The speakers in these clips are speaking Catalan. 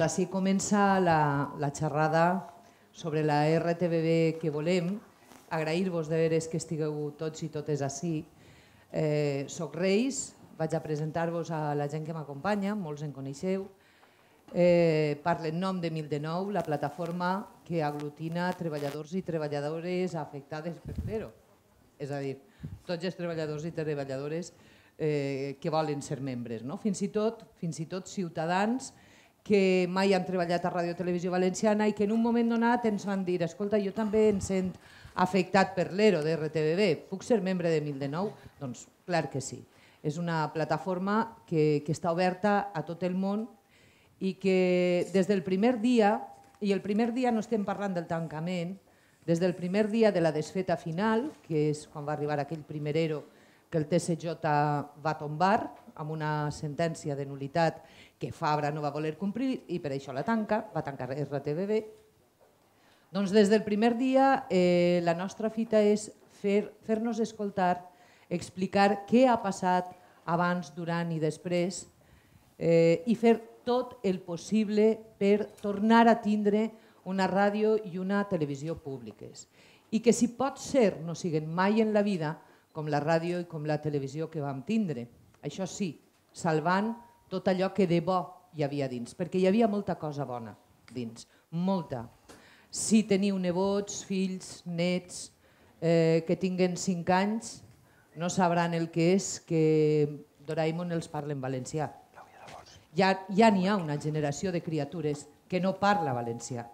doncs així comença la, la xerrada sobre la RTBB que volem. Agrair-vos de veres que estigueu tots i totes així. Eh, soc Reis, vaig a presentar-vos a la gent que m'acompanya, molts en coneixeu. Eh, parlo en nom de Mil de Nou, la plataforma que aglutina treballadors i treballadores afectades per fer-ho. És a dir, tots els treballadors i treballadores eh, que volen ser membres, no? fins, i tot, fins i tot ciutadans que mai han treballat a Ràdio Televisió Valenciana i que en un moment donat ens van dir escolta, jo també em sent afectat per l'ERO de RTBB, puc ser membre de 1009? Doncs clar que sí. És una plataforma que, que està oberta a tot el món i que des del primer dia, i el primer dia no estem parlant del tancament, des del primer dia de la desfeta final, que és quan va arribar aquell primer ERO que el TSJ va tombar amb una sentència de nulitat que Fabra no va voler complir i per això la tanca, va tancar RTBB. Doncs des del primer dia eh, la nostra fita és fer-nos fer escoltar, explicar què ha passat abans, durant i després eh, i fer tot el possible per tornar a tindre una ràdio i una televisió públiques. I que si pot ser no siguen mai en la vida com la ràdio i com la televisió que vam tindre. Això sí, salvant tot allò que de bo hi havia dins, perquè hi havia molta cosa bona dins, molta. Si teniu nebots, fills, nets, eh, que tinguen 5 anys, no sabran el que és que Doraemon els parla en valencià. Ja ja n'hi ha una generació de criatures que no parla valencià.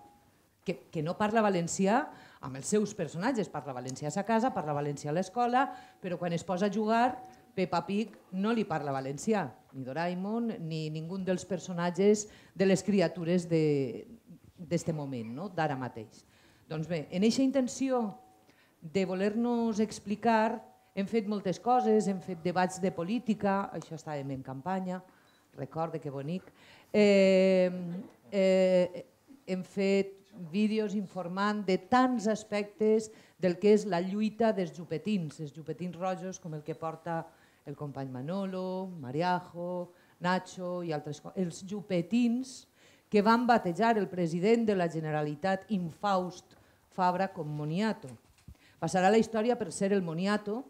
Que, que no parla valencià amb els seus personatges. Parla valencià a sa casa, parla valencià a l'escola, però quan es posa a jugar, Peppa Pig no li parla valencià ni Doraemon, ni ningú dels personatges de les criatures d'aquest moment, no? d'ara mateix. Doncs bé, en aquesta intenció de voler-nos explicar, hem fet moltes coses, hem fet debats de política, això estàvem en campanya, recorde que bonic, eh, eh, hem fet vídeos informant de tants aspectes del que és la lluita dels jupetins, els jupetins rojos com el que porta el company Manolo, Mariajo, Nacho i altres, els jupetins que van batejar el president de la Generalitat infaust Fabra com Moniato. Passarà la història per ser el Moniato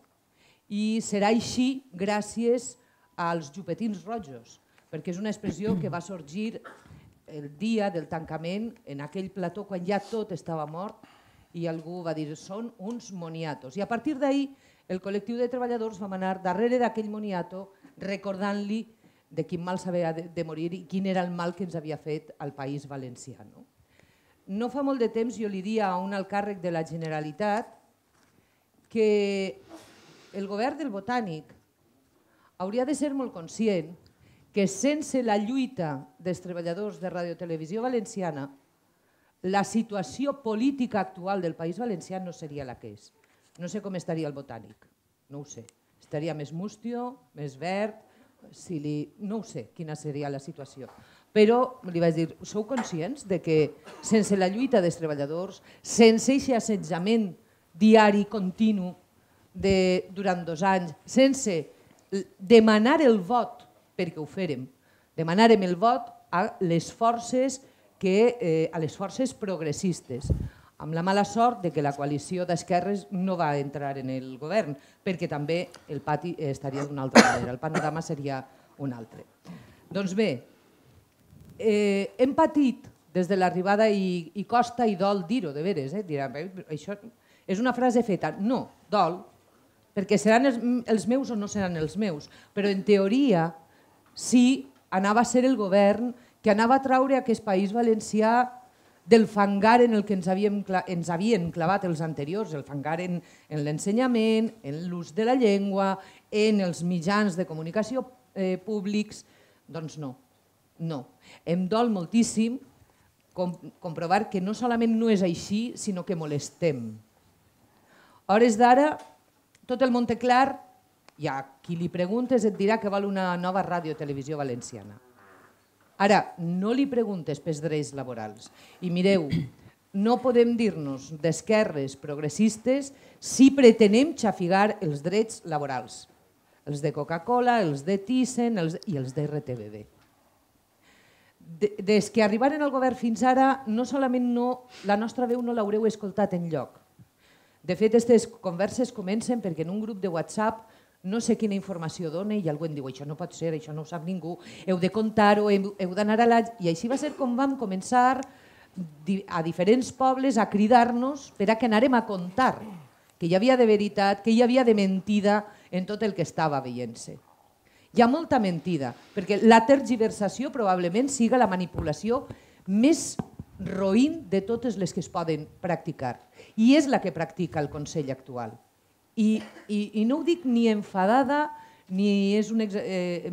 i serà així gràcies als jupetins rojos, perquè és una expressió que va sorgir el dia del tancament en aquell plató quan ja tot estava mort i algú va dir són uns moniatos. I a partir d'ahir el col·lectiu de treballadors vam anar darrere d'aquell moniato recordant-li de quin mal s'havia de morir i quin era el mal que ens havia fet al País Valencià. No? no fa molt de temps jo li dia a un alt càrrec de la Generalitat que el govern del Botànic hauria de ser molt conscient que sense la lluita dels treballadors de Televisió Valenciana la situació política actual del País Valencià no seria la que és. No sé com estaria el botànic, no ho sé. Estaria més mustio, més verd, si li... no ho sé quina seria la situació. Però li vaig dir, sou conscients de que sense la lluita dels treballadors, sense aquest assetjament diari continu de, durant dos anys, sense demanar el vot, perquè ho fèrem, demanarem el vot a les forces que, eh, a les forces progressistes, amb la mala sort de que la coalició d'esquerres no va entrar en el govern, perquè també el pati estaria d'una altra manera, el panorama seria un altre. Doncs bé, eh, hem patit des de l'arribada i, i costa i dol dir-ho, de veres, eh? Dirà, això és una frase feta. No, dol, perquè seran els, els meus o no seran els meus, però en teoria sí anava a ser el govern que anava a traure aquest país valencià del fangar en el que ens, havíem, ens havien clavat els anteriors, el fangar en, en l'ensenyament, en l'ús de la llengua, en els mitjans de comunicació eh, públics, doncs no, no. Em dol moltíssim com, comprovar que no solament no és així, sinó que molestem. A hores d'ara, tot el Monteclar, ja qui li preguntes et dirà que val una nova ràdio-televisió valenciana. Ara, no li preguntes pels drets laborals. I mireu, no podem dir-nos d'esquerres progressistes si pretenem xafigar els drets laborals. Els de Coca-Cola, els de Thyssen els... i els de RTBB. De, des que arribaren al govern fins ara, no solament no, la nostra veu no l'haureu escoltat en lloc. De fet, aquestes converses comencen perquè en un grup de WhatsApp no sé quina informació dona i algú em diu això no pot ser, això no ho sap ningú, heu de contar ho heu d'anar a la... I així va ser com vam començar a diferents pobles a cridar-nos per a que anàrem a contar que hi havia de veritat, que hi havia de mentida en tot el que estava veient-se. Hi ha molta mentida, perquè la tergiversació probablement siga la manipulació més roïn de totes les que es poden practicar. I és la que practica el Consell actual. I, i, i no ho dic ni enfadada, ni és un... Ex... Eh,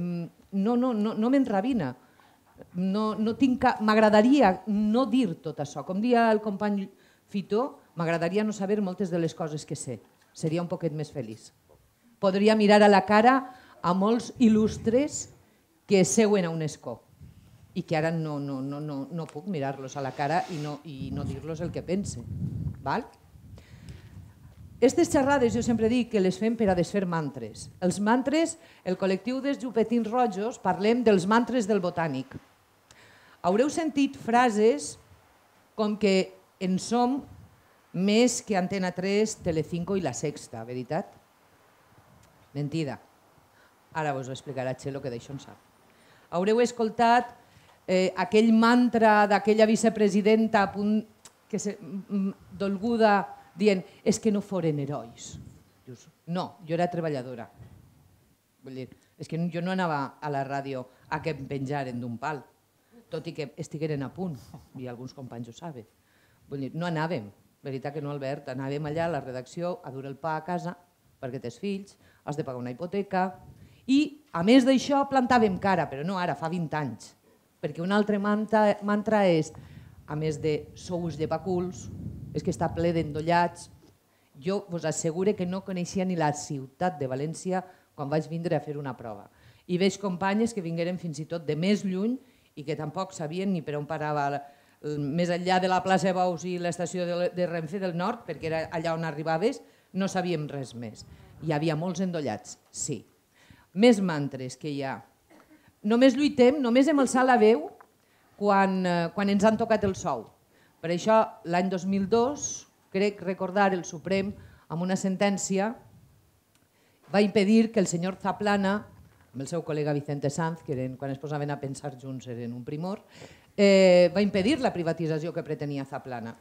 no, no, no, no m'enrabina. No, no tinc cap... M'agradaria no dir tot això. Com dia el company Fitó, m'agradaria no saber moltes de les coses que sé. Seria un poquet més feliç. Podria mirar a la cara a molts il·lustres que seuen a un escó i que ara no, no, no, no, no puc mirar-los a la cara i no, i no dir-los el que pense. Val? Estes xerrades jo sempre dic que les fem per a desfer mantres. Els mantres, el col·lectiu dels jupetins rojos, parlem dels mantres del botànic. Haureu sentit frases com que en som més que Antena 3, Telecinco i La Sexta, veritat? Mentida. Ara vos ho explicarà Txelo, que d'això en sap. Haureu escoltat eh, aquell mantra d'aquella vicepresidenta a punt que se, dolguda dient és que no foren herois. Dius, no, jo era treballadora. Vull dir, és que jo no anava a la ràdio a que em penjaren d'un pal, tot i que estigueren a punt, i alguns companys ho saben. Vull dir, no anàvem, veritat que no, Albert, anàvem allà a la redacció a dur el pa a casa, perquè tens fills, has de pagar una hipoteca, i a més d'això plantàvem cara, però no ara, fa 20 anys, perquè un altre mantra, mantra és, a més de sou llepaculs, és que està ple d'endollats. Jo vos assegure que no coneixia ni la ciutat de València quan vaig vindre a fer una prova. I veig companyes que vingueren fins i tot de més lluny i que tampoc sabien ni per on parava més enllà de la plaça de Bous i l'estació de, de Renfe del Nord, perquè era allà on arribaves, no sabíem res més. Hi havia molts endollats, sí. Més mantres que hi ha. Només lluitem, només hem alçat la veu quan, eh, quan ens han tocat el sou. Per això, l'any 2002, crec recordar el Suprem amb una sentència va impedir que el senyor Zaplana, amb el seu col·lega Vicente Sanz, que eren, quan es posaven a pensar junts eren un primor, eh, va impedir la privatització que pretenia Zaplana.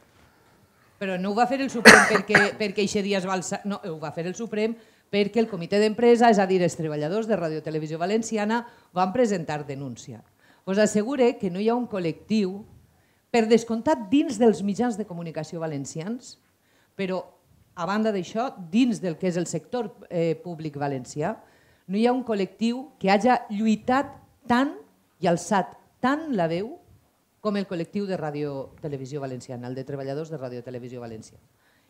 Però no ho va fer el Suprem perquè, perquè eixe dia es va alçar, no, ho va fer el Suprem perquè el comitè d'empresa, és a dir, els treballadors de Radio Televisió Valenciana, van presentar denúncia. Us assegure que no hi ha un col·lectiu per descomptat dins dels mitjans de comunicació valencians, però a banda d'això, dins del que és el sector eh, públic valencià, no hi ha un col·lectiu que hagi lluitat tant i alçat tant la veu com el col·lectiu de Ràdio Televisió Valenciana, el de treballadors de Ràdio Televisió Valenciana.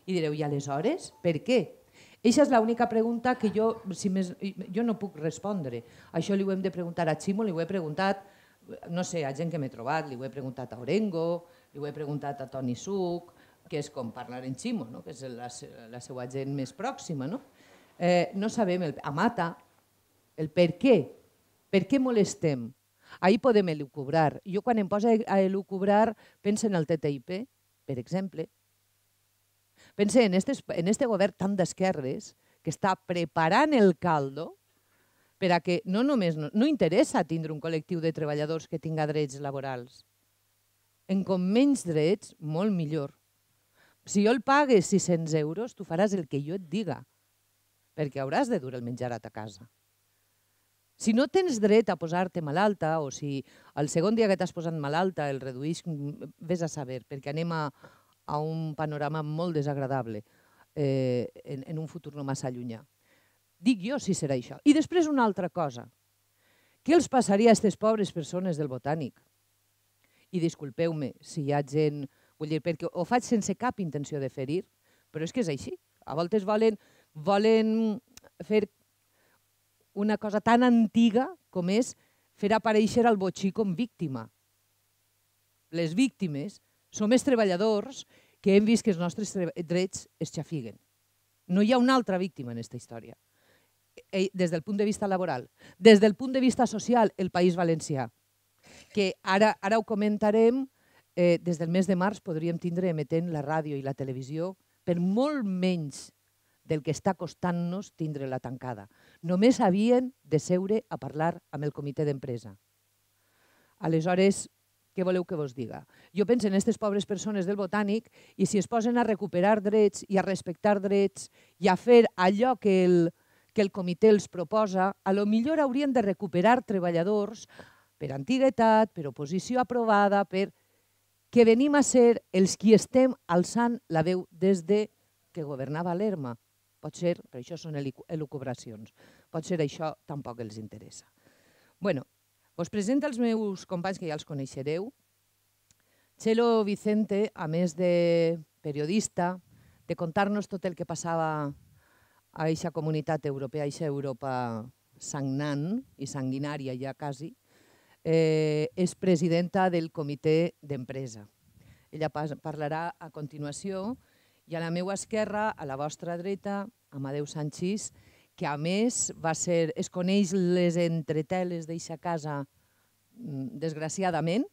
I direu, i aleshores, per què? Eixa és l'única pregunta que jo, si més, jo no puc respondre. Això li ho hem de preguntar a Ximo, li ho he preguntat no sé, a gent que m'he trobat, li ho he preguntat a Orengo, li ho he preguntat a Toni Suc, que és com parlar en ximo, no? que és la, la seva gent més pròxima. No, eh, no sabem, el, a Mata, el per què, per què molestem. Ahir podem elucubrar. Jo quan em posa a elucubrar penso en el TTIP, per exemple. Pense en este, en este govern tan d'esquerres que està preparant el caldo per a que no només no, no interessa tindre un col·lectiu de treballadors que tinga drets laborals. En com menys drets, molt millor. Si jo el pague 600 euros, tu faràs el que jo et diga, perquè hauràs de dur el menjar a ta casa. Si no tens dret a posar-te malalta o si el segon dia que t'has posat malalta el reduïs, mm, vés a saber, perquè anem a, a un panorama molt desagradable eh, en, en un futur no massa llunyà. Dic jo si serà això. I després una altra cosa. Què els passaria a aquestes pobres persones del botànic? I disculpeu-me si hi ha gent... Vull dir, perquè ho faig sense cap intenció de ferir, però és que és així. A voltes volen, volen fer una cosa tan antiga com és fer aparèixer el botxí com víctima. Les víctimes som els treballadors que hem vist que els nostres drets es xafiguen. No hi ha una altra víctima en aquesta història. Eh, eh, des del punt de vista laboral, des del punt de vista social, el País Valencià, que ara, ara ho comentarem, eh, des del mes de març podríem tindre emetent la ràdio i la televisió per molt menys del que està costant-nos tindre la tancada. Només havien de seure a parlar amb el comitè d'empresa. Aleshores, què voleu que vos diga? Jo penso en aquestes pobres persones del Botànic i si es posen a recuperar drets i a respectar drets i a fer allò que el, que el comitè els proposa, a lo millor haurien de recuperar treballadors per antiguitat, per oposició aprovada, per que venim a ser els qui estem alçant la veu des de que governava l'ERMA. Pot ser, però això són elucubracions, pot ser això tampoc els interessa. bueno, us presento els meus companys que ja els coneixereu. Txelo Vicente, a més de periodista, de contar-nos tot el que passava a aquesta comunitat europea, a aquesta Europa sagnant i sanguinària ja quasi, eh, és presidenta del comitè d'empresa. Ella parlarà a continuació i a la meva esquerra, a la vostra dreta, Amadeu Sanchís, que a més va ser, es coneix les entreteles d'eixa casa mm, desgraciadament,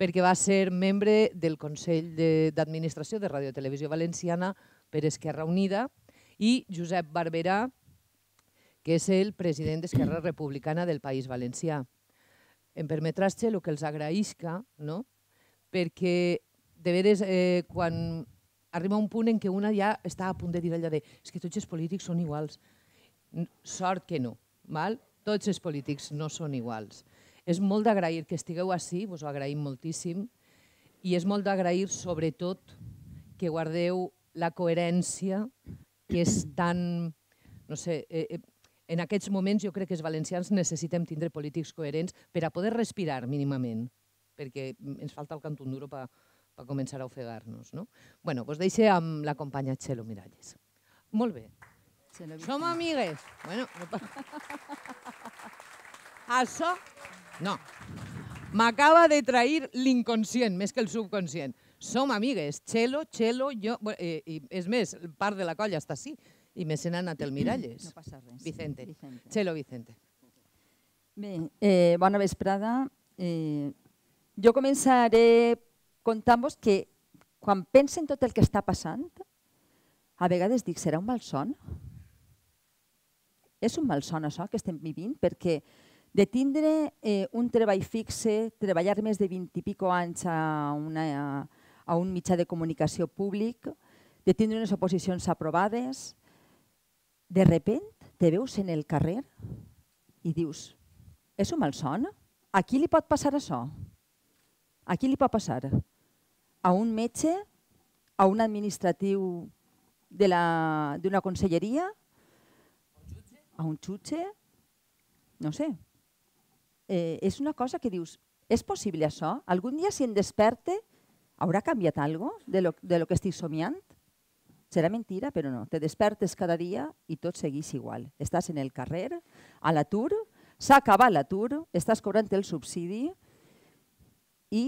perquè va ser membre del Consell d'Administració de, de Radiotelevisió Valenciana per Esquerra Unida, i Josep Barberà, que és el president d'Esquerra Republicana del País Valencià. Em permetràs, el que els agraïsca, no? perquè de veres, eh, quan arriba un punt en què una ja està a punt de dir allò de és que tots els polítics són iguals. Sort que no, val? tots els polítics no són iguals. És molt d'agrair que estigueu així, vos ho agraïm moltíssim, i és molt d'agrair, sobretot, que guardeu la coherència que és tan... No sé, eh, eh, en aquests moments jo crec que els valencians necessitem tindre polítics coherents per a poder respirar mínimament, perquè ens falta el cantó duro per pa començar a ofegar-nos. No? Bueno, vos deixe amb la companya Txelo Miralles. Molt bé. Som amigues. Bueno, no pa... Això... No. M'acaba de trair l'inconscient, més que el subconscient. Som amigues, xelo, xelo, jo... eh, i, és més, part de la colla està així, i me se n'ha anat el Miralles. No passa res. Vicente, Vicente. Vicente. Bé, eh, bona vesprada. Eh, jo començaré contant-vos que quan pensen tot el que està passant, a vegades dic, serà un malson? És un malson això que estem vivint? Perquè de tindre eh, un treball fixe, treballar més de 20 i pico anys a una a un mitjà de comunicació públic, de tindre unes oposicions aprovades, de repent te veus en el carrer i dius, és un malson? A qui li pot passar això? A qui li pot passar? A un metge? A un administratiu d'una conselleria? A un jutge? No sé. Eh, és una cosa que dius, és possible això? Algun dia si em desperte ¿Habrá cambiado algo de lo, de lo que estoy somiant? Serà mentira, però no. Te despertes cada dia i tot seguís igual. Estàs en el carrer, a l'atur, s'ha acabat l'atur, estàs cobrant el subsidi i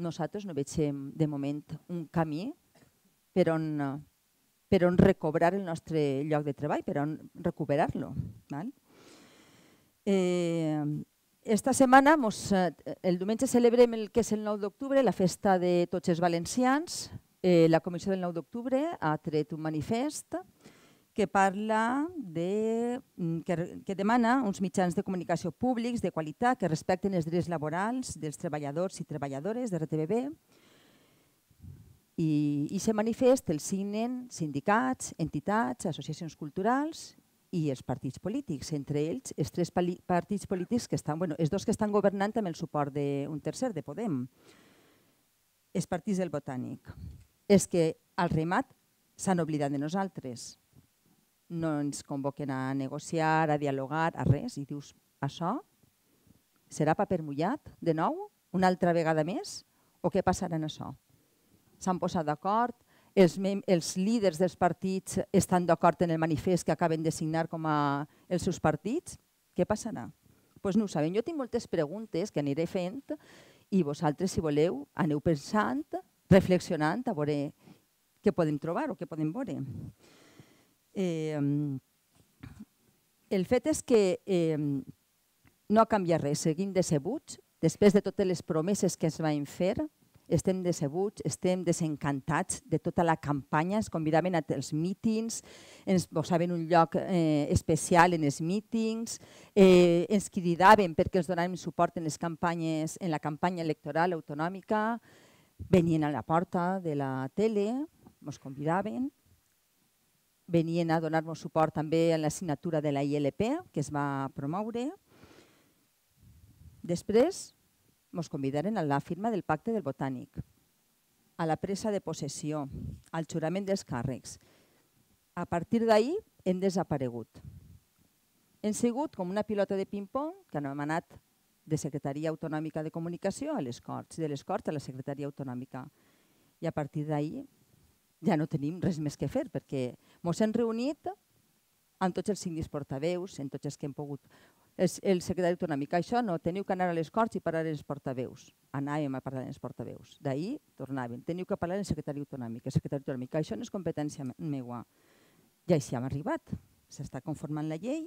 nosaltres no veiem de moment un camí per on, per on recobrar el nostre lloc de treball, per on recuperar-lo. Eh, esta setmana, mos, eh, el diumenge, celebrem el que és el 9 d'octubre, la festa de tots els valencians. Eh, la Comissió del 9 d'octubre ha tret un manifest que parla de, mm, que, que demana uns mitjans de comunicació públics de qualitat que respecten els drets laborals dels treballadors i treballadores de RTBB, i, i se manifest el signen sindicats, entitats, associacions culturals i els partits polítics, entre ells els tres partits polítics que estan, bueno, els dos que estan governant amb el suport d'un tercer, de Podem. Els partits del Botànic. És que al remat s'han oblidat de nosaltres. No ens convoquen a negociar, a dialogar, a res. I dius, això serà paper mullat de nou? Una altra vegada més? O què passarà en això? S'han posat d'acord, els, els líders dels partits estan d'acord en el manifest que acaben de signar com a els seus partits? Què passarà? Doncs pues no ho sabem. Jo tinc moltes preguntes que aniré fent i vosaltres, si voleu, aneu pensant, reflexionant a veure què podem trobar o què podem veure. Eh, el fet és que eh, no ha canviat res, seguim decebuts, després de totes les promeses que ens van fer, estem decebuts, estem desencantats de tota la campanya, ens convidaven a els mítings, ens posaven un lloc eh, especial en els mítings, eh, ens cridaven perquè els donàvem suport en les campanyes, en la campanya electoral autonòmica, venien a la porta de la tele, ens convidaven, venien a donar-nos suport també en l'assignatura de la ILP, que es va promoure. Després, ens convidaren a la firma del pacte del Botànic, a la presa de possessió, al jurament dels càrrecs. A partir d'ahir hem desaparegut. Hem sigut com una pilota de ping-pong que hem anat de Secretaria Autonòmica de Comunicació a les Corts, de les Corts a la Secretaria Autonòmica. I a partir d'ahir ja no tenim res més que fer perquè ens hem reunit amb tots els cinc portaveus, amb tots els que hem pogut el, el secretari autonòmic, això no, teniu que anar a les Corts i parlar els portaveus. Anàvem a parlar els portaveus. D'ahir tornàvem. teniu que parlar al secretari autonòmic, el secretari autonòmic, això no és competència meua. I així hem arribat. S'està conformant la llei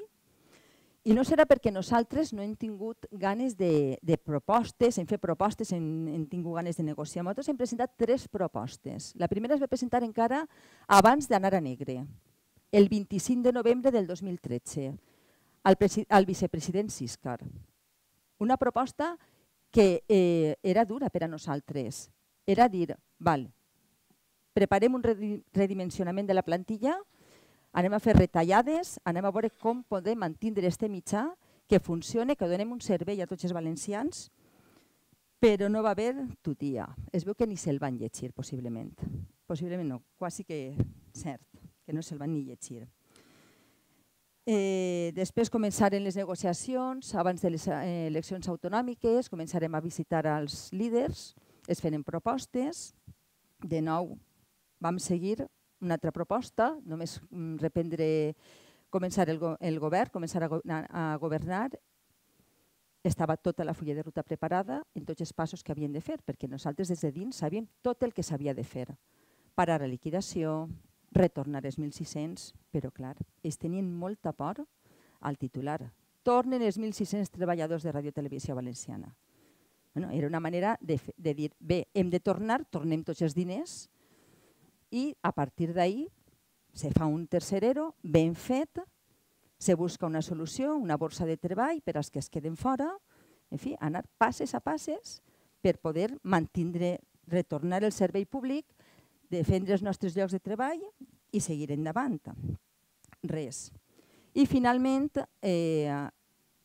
i no serà perquè nosaltres no hem tingut ganes de, de propostes, hem fet propostes, hem, hem tingut ganes de negociar. Nosaltres hem presentat tres propostes. La primera es va presentar encara abans d'anar a Negre, el 25 de novembre del 2013 al, al vicepresident Siscar. Una proposta que eh, era dura per a nosaltres. Era dir, val, preparem un redimensionament de la plantilla, anem a fer retallades, anem a veure com podem mantenir este mitjà que funcione, que donem un servei a tots els valencians, però no va haver tutia. Es veu que ni se'l van llegir, possiblement. Possiblement no, quasi que cert, que no se'l van ni llegir. Eh, després començaren les negociacions, abans de les eh, eleccions autonòmiques, començarem a visitar els líders, es feren propostes, de nou vam seguir una altra proposta, només mm, reprendre, començar el, govern, començar a, a governar, estava tota la fulla de ruta preparada en tots els passos que havien de fer, perquè nosaltres des de dins sabíem tot el que s'havia de fer. Parar la liquidació, retornar els 1.600, però clar, es tenien molta por al titular. Tornen els 1.600 treballadors de Radio Televisió Valenciana. Bueno, era una manera de, de dir, bé, hem de tornar, tornem tots els diners i a partir d'ahir se fa un tercer ero ben fet, se busca una solució, una borsa de treball per als que es queden fora, en fi, anar passes a passes per poder mantindre, retornar el servei públic defendre els nostres llocs de treball i seguir endavant. Res. I finalment, eh,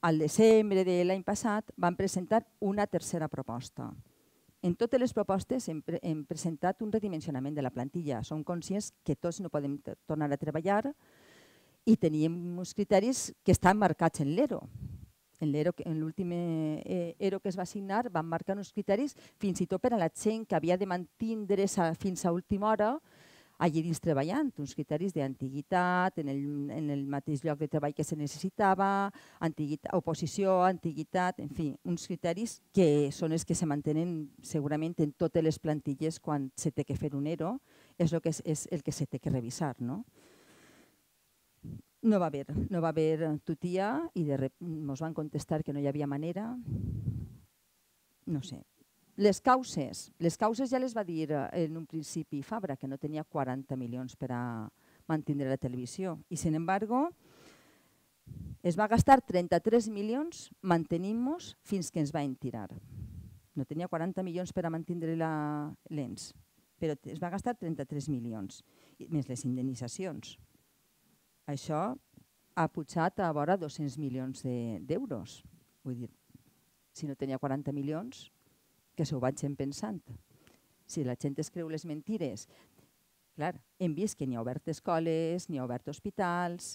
al desembre de l'any passat, vam presentar una tercera proposta. En totes les propostes hem, pre hem presentat un redimensionament de la plantilla. Som conscients que tots no podem tornar a treballar i teníem uns criteris que estan marcats en l'ERO en l'últim eh, ERO que es va signar van marcar uns criteris fins i tot per a la gent que havia de mantindre fins a última hora allí dins treballant, uns criteris d'antiguitat, en, el, en el mateix lloc de treball que se necessitava, antiguitat, oposició, antiguitat, en fi, uns criteris que són els que se mantenen segurament en totes les plantilles quan se té que fer un ERO, és, lo que és, és el que se té que revisar. No? No va haver, no va haver tutia i de rep, nos van contestar que no hi havia manera. No sé. Les causes, les causes ja les va dir eh, en un principi Fabra, que no tenia 40 milions per a mantenir la televisió. I, sin embargo, es va gastar 33 milions mantenint-nos fins que ens va tirar. No tenia 40 milions per a mantenir la l'ens, però es va gastar 33 milions, més les indemnitzacions. Això ha pujat a vora 200 milions d'euros. De, Vull dir, si no tenia 40 milions, que s'ho vagin pensant. Si la gent es creu les mentires, clar, hem vist que n'hi ha obert escoles, n'hi ha obert hospitals.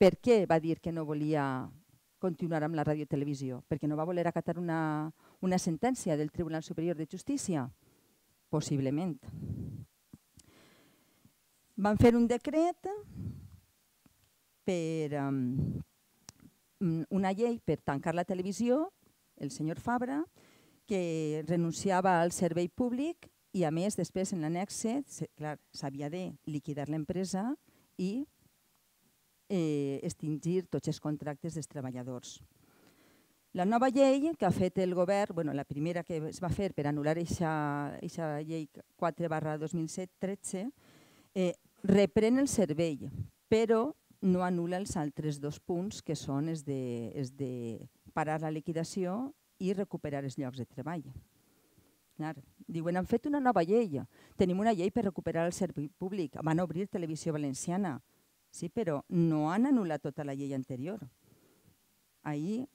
Per què va dir que no volia continuar amb la radiotelevisió? Perquè no va voler acatar una, una sentència del Tribunal Superior de Justícia? Possiblement. Van fer un decret per um, una llei per tancar la televisió, el senyor Fabra, que renunciava al servei públic i a més després en l'anexe s'havia de liquidar l'empresa i eh, extingir tots els contractes dels treballadors. La nova llei que ha fet el govern, bueno, la primera que es va fer per anul·lar aquesta llei 4 barra 2013, eh, reprèn el servei, però no anul·la els altres dos punts que són els de, els de parar la liquidació i recuperar els llocs de treball. Clar, diuen, han fet una nova llei, tenim una llei per recuperar el servei públic, van obrir Televisió Valenciana, sí, però no han anul·lat tota la llei anterior. Ahir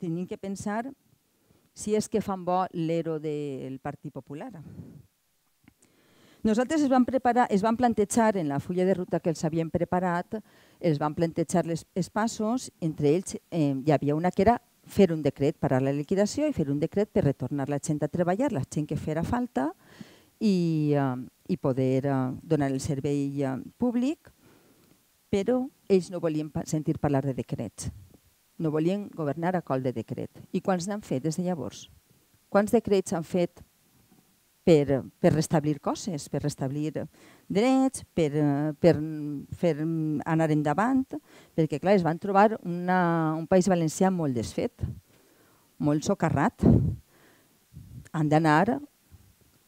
tenim que pensar si és que fan bo l'ero del Partit Popular. Nosaltres es van, preparar, es van plantejar en la fulla de ruta que els havien preparat, es van plantejar les, els passos, entre ells eh, hi havia una que era fer un decret per a la liquidació i fer un decret per retornar la gent a treballar, la gent que fera falta, i, eh, i poder eh, donar el servei eh, públic, però ells no volien sentir parlar de decrets. No volien governar a col de decret. I quants n'han fet des de llavors? Quants decrets han fet per, per restablir coses, per restablir drets, per, per fer anar endavant, perquè clar, es van trobar una, un País Valencià molt desfet, molt socarrat. Han d'anar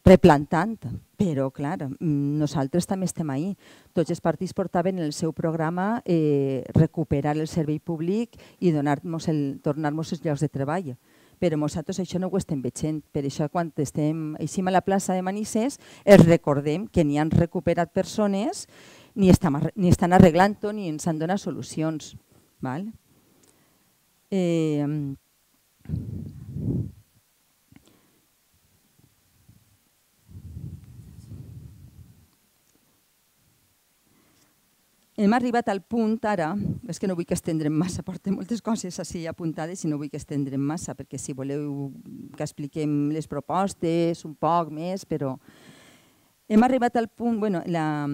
replantant, però clar, nosaltres també estem ahí. Tots els partits portaven en el seu programa eh, recuperar el servei públic i donar-nos tornar-nos els llocs de treball però nosaltres això no ho estem veient. Per això quan estem així a la plaça de Manises els recordem que n'hi han recuperat persones ni, ni estan arreglant-ho ni ens han donat solucions. Val? Eh, hem arribat al punt ara, és que no vull que estendrem massa, portem moltes coses així apuntades i no vull que estendrem massa, perquè si voleu que expliquem les propostes un poc més, però hem arribat al punt, bueno, la,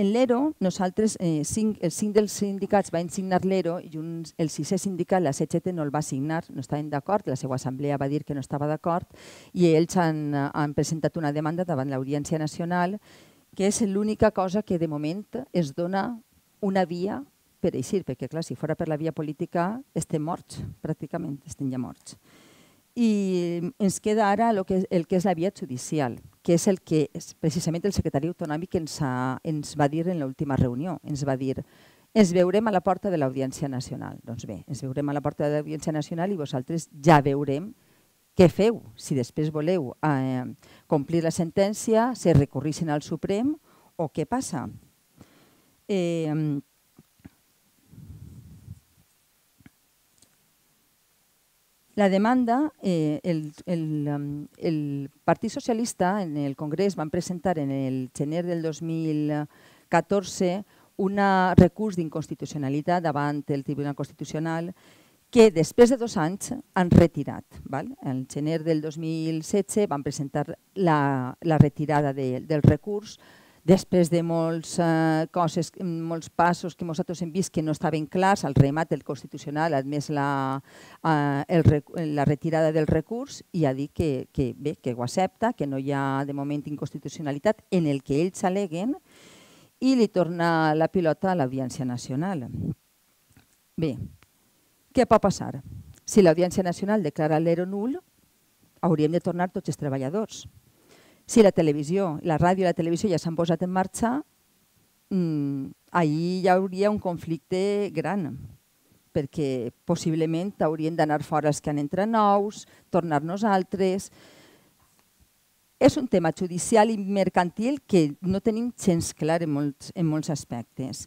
en l'ERO, nosaltres, eh, cinc, els cinc dels sindicats van signar l'ERO i un, el sisè sindicat, la CGT, no el va signar, no estaven d'acord, la seva assemblea va dir que no estava d'acord i ells han, han presentat una demanda davant l'Audiència Nacional que és l'única cosa que de moment es dona una via per eixir, perquè clar, si fora per la via política estem morts, pràcticament estem ja morts. I ens queda ara el que és, el que és la via judicial, que és el que és, precisament el secretari autonòmic ens, ha, ens va dir en l'última reunió, ens va dir ens veurem a la porta de l'Audiència Nacional. Doncs bé, ens veurem a la porta de l'Audiència Nacional i vosaltres ja veurem què feu, si després voleu eh, complir la sentència, se recorrissin al Suprem o què passa? Eh, La demanda, eh, el, el, el, Partit Socialista en el Congrés van presentar en el gener del 2014 un recurs d'inconstitucionalitat davant el Tribunal Constitucional que després de dos anys han retirat. Val? El gener del 2017 van presentar la, la retirada de, del recurs després de molts, eh, coses, molts passos que nosaltres hem vist que no estaven clars, el remat del Constitucional ha admès la, eh, el, la retirada del recurs i ha dit que, que, bé, que ho accepta, que no hi ha de moment inconstitucionalitat en el que ells aleguen i li torna la pilota a l'Audiència Nacional. Bé, què pot passar? Si l'Audiència Nacional declara l'ERO nul, hauríem de tornar tots els treballadors. Si la televisió, la ràdio i la televisió ja s'han posat en marxa, mm, ahir hi hauria un conflicte gran, perquè possiblement haurien d'anar fora els que han entrat nous, tornar-nos altres... És un tema judicial i mercantil que no tenim gens clar en molts, en molts aspectes.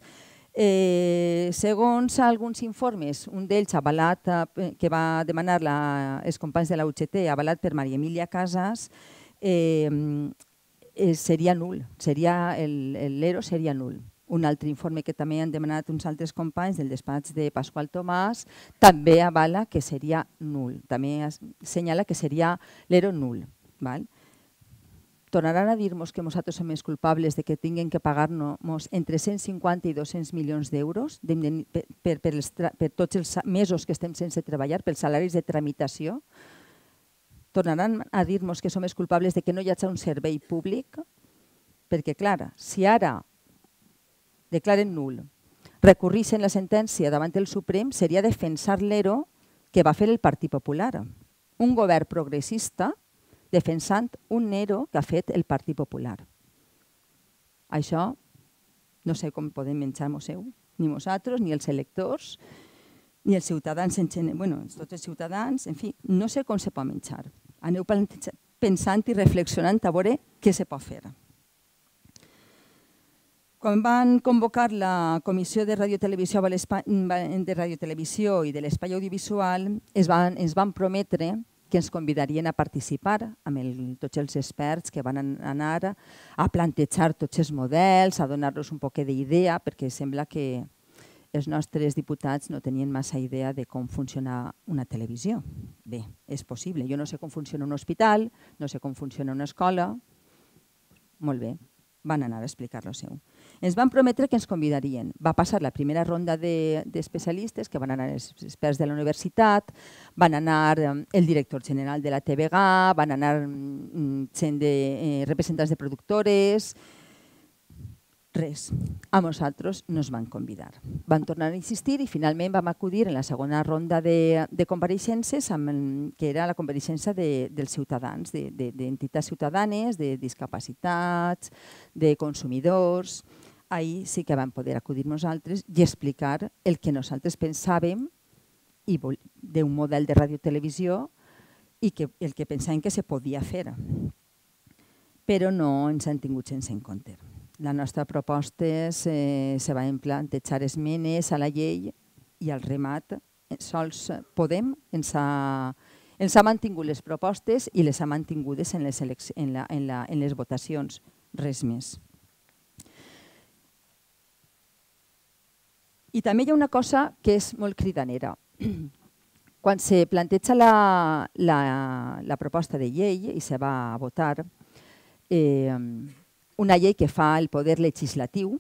Eh, segons alguns informes, un d'ells avalat eh, que va demanar la, els companys de la UGT, avalat per Maria Emília Casas, eh, eh, seria nul, seria l'ERO seria nul. Un altre informe que també han demanat uns altres companys del despatx de Pasqual Tomàs també avala que seria nul, també assenyala que seria l'ERO nul. Val? tornaran a dir-nos que nosaltres som més culpables de que tinguin que pagar-nos entre 150 i 200 milions d'euros per, per, per tots els mesos que estem sense treballar, pels salaris de tramitació, tornaran a dir-nos que som més culpables de que no hi hagi un servei públic, perquè, clar, si ara declaren nul, recorrissin la sentència davant del Suprem, seria defensar l'ERO que va fer el Partit Popular. Un govern progressista defensant un Nero que ha fet el Partit Popular. Això no sé com podem menjar museu, ni nosaltres, ni els electors, ni els ciutadans en general, bueno, tots els ciutadans, en fi, no sé com se pot menjar. Aneu pensant i reflexionant a veure què se pot fer. Quan van convocar la Comissió de Radiotelevisió, de Radiotelevisió i de l'Espai Audiovisual, es van, es van prometre que ens convidarien a participar amb el, tots els experts que van anar a plantejar tots els models, a donar-los un poc d'idea, perquè sembla que els nostres diputats no tenien massa idea de com funciona una televisió. Bé, és possible. Jo no sé com funciona un hospital, no sé com funciona una escola. Molt bé, van anar a explicar lo seu. Ens van prometre que ens convidarien. Va passar la primera ronda d'especialistes, de, que van anar els experts de la universitat, van anar eh, el director general de la TVG, van anar mm, gent de eh, representants de productores, Res. A nosaltres no ens van convidar. Van tornar a insistir i finalment vam acudir en la segona ronda de, de compareixences, amb, que era la compareixença de, dels ciutadans, d'entitats de, de, ciutadanes, de discapacitats, de consumidors ahir sí que vam poder acudir nosaltres i explicar el que nosaltres pensàvem i d'un model de radiotelevisió i que, el que pensàvem que se podia fer. Però no ens han tingut sense en compte. La nostra proposta és, eh, se va plantejar esmenes a la llei i al remat eh, sols Podem ens ha, ens ha mantingut les propostes i les ha mantingudes en les, en la, en la, en les votacions, res més. I també hi ha una cosa que és molt cridanera. Quan se planteja la, la, la proposta de llei i se va a votar, eh, una llei que fa el poder legislatiu,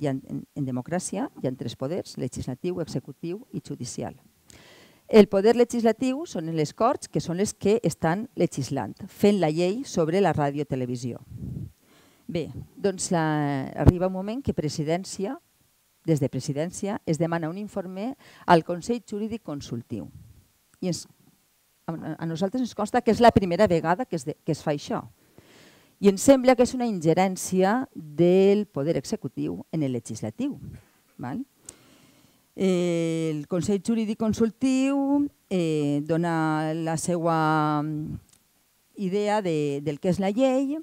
i en, en, en democràcia hi ha tres poders, legislatiu, executiu i judicial. El poder legislatiu són les Corts, que són les que estan legislant, fent la llei sobre la ràdio i televisió. Bé, doncs la, arriba un moment que presidència des de presidència es demana un informe al Consell Jurídic Consultiu. I ens, a nosaltres ens consta que és la primera vegada que es, de, que es fa això. I ens sembla que és una ingerència del poder executiu en el legislatiu. Val? El Consell Jurídic Consultiu eh, dona la seva mm, idea de, del que és la llei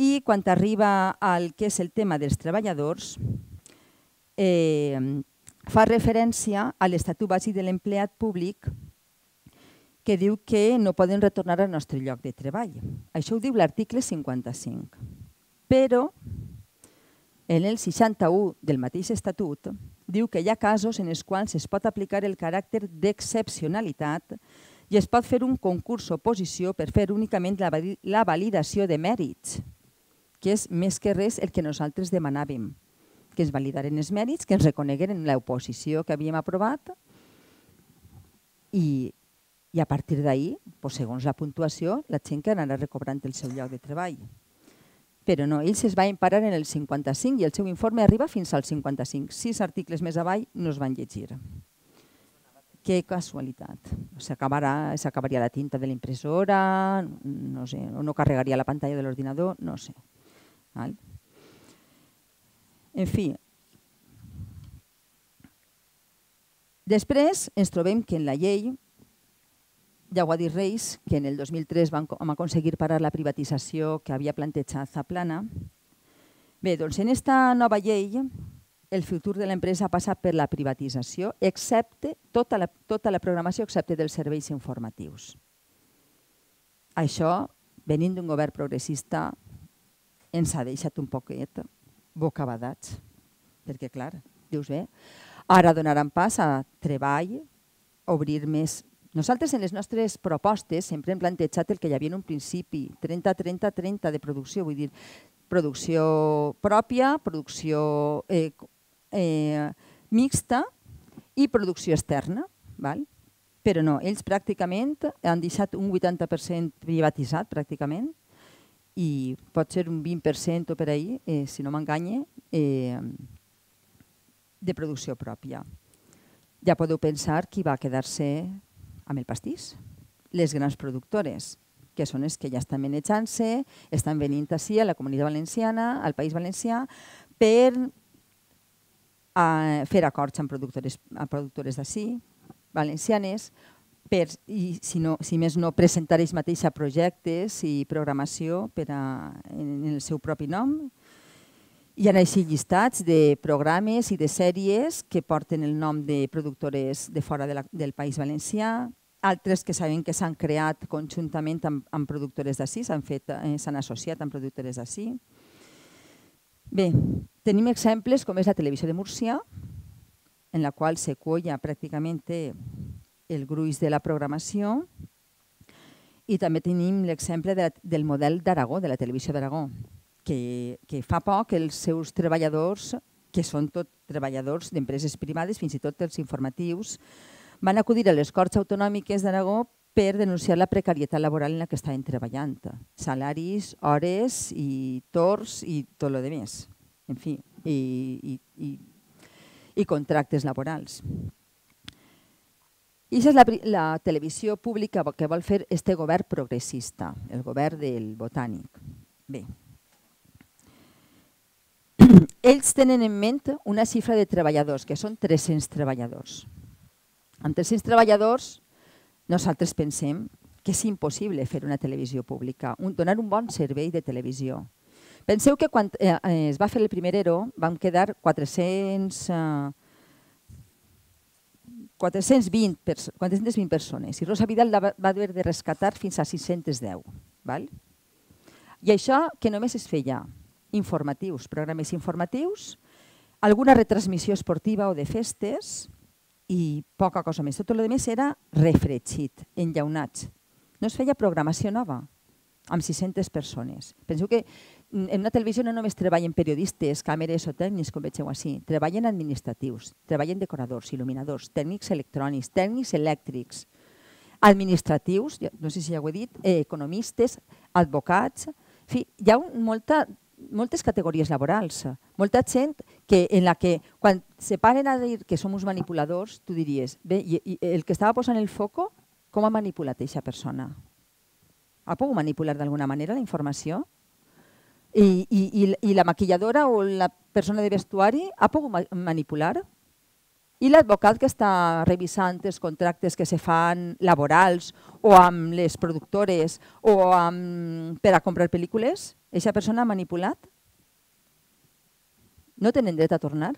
i quan arriba al que és el tema dels treballadors, eh, fa referència a l'Estatut Bàsic de l'Empleat Públic que diu que no poden retornar al nostre lloc de treball. Això ho diu l'article 55. Però en el 61 del mateix estatut diu que hi ha casos en els quals es pot aplicar el caràcter d'excepcionalitat i es pot fer un concurs o posició per fer únicament la, la validació de mèrits, que és més que res el que nosaltres demanàvem que es validaren els mèrits, que ens reconegueren l'oposició que havíem aprovat i, i a partir d'ahir, doncs, segons la puntuació, la gent que anarà recobrant el seu lloc de treball. Però no, ells es van parar en el 55 i el seu informe arriba fins al 55. Sis articles més avall no es van llegir. Que casualitat. S'acabaria la tinta de l'impressora, no sé, o no carregaria la pantalla de l'ordinador, no sé. Val? fi, després ens trobem que en la llei ja ho ha dit Reis, que en el 2003 van, vam aconseguir parar la privatització que havia plantejat Zaplana. Bé, doncs en aquesta nova llei el futur de l'empresa passa per la privatització, excepte tota la, tota la programació excepte dels serveis informatius. Això, venint d'un govern progressista, ens ha deixat un poquet bocabadats, perquè clar, dius bé, ara donaran pas a treball, obrir més. Nosaltres en les nostres propostes sempre hem plantejat el que hi havia en un principi, 30-30-30 de producció, vull dir, producció pròpia, producció eh, eh, mixta i producció externa. Val? Però no, ells pràcticament han deixat un 80% privatitzat, pràcticament, i pot ser un 20% o per ahir, eh, si no m'enganye, eh, de producció pròpia. Ja podeu pensar qui va quedar-se amb el pastís. Les grans productores, que són els que ja estan manejant-se, estan venint així a la Comunitat Valenciana, al País Valencià, per a eh, fer acords amb productores, amb productores d'ací, valencianes, per, i, si, no, si més no, presentar ells mateixos projectes i programació per a, en el seu propi nom. Hi ha així llistats de programes i de sèries que porten el nom de productores de fora de la, del País Valencià, altres que sabem que s'han creat conjuntament amb, amb productores d'ací, s'han eh, associat amb productores d'ací. Bé, tenim exemples com és la televisió de Múrcia, en la qual Sequoia pràcticament té el gruix de la programació i també tenim l'exemple de, del model d'Aragó, de la televisió d'Aragó, que, que fa poc els seus treballadors, que són tot treballadors d'empreses privades, fins i tot els informatius, van acudir a les Corts Autonòmiques d'Aragó per denunciar la precarietat laboral en la que estaven treballant. Salaris, hores i tors i tot el que més. En fi, i, i, i, i contractes laborals. I això és la, la televisió pública que vol fer este govern progressista, el govern del botànic. Bé. Ells tenen en ment una xifra de treballadors, que són 300 treballadors. Amb 300 treballadors, nosaltres pensem que és impossible fer una televisió pública, un, donar un bon servei de televisió. Penseu que quan eh, eh es va fer el primer ERO vam quedar 400... Eh, 420, perso 420 persones i Rosa Vidal la va, haver de rescatar fins a 610. Val? I això que només es feia informatius, programes informatius, alguna retransmissió esportiva o de festes i poca cosa més. Tot el que més era refregit, enllaunat. No es feia programació nova amb 600 persones. Penseu que en una televisió no només treballen periodistes, càmeres o tècnics, com vegeu així, treballen administratius, treballen decoradors, il·luminadors, tècnics electrònics, tècnics elèctrics, administratius, no sé si ja ho he dit, eh, economistes, advocats, en fi, hi ha un, molta, moltes categories laborals, molta gent que, en la que quan se paren a dir que som uns manipuladors, tu diries, bé, i, i el que estava posant el foco, com ha manipulat aquesta persona? Ha pogut manipular d'alguna manera la informació? I, i, i, i la maquilladora o la persona de vestuari ha pogut ma manipular? I l'advocat que està revisant els contractes que se fan laborals o amb les productores o amb, per a comprar pel·lícules, aquesta persona ha manipulat? No tenen dret a tornar,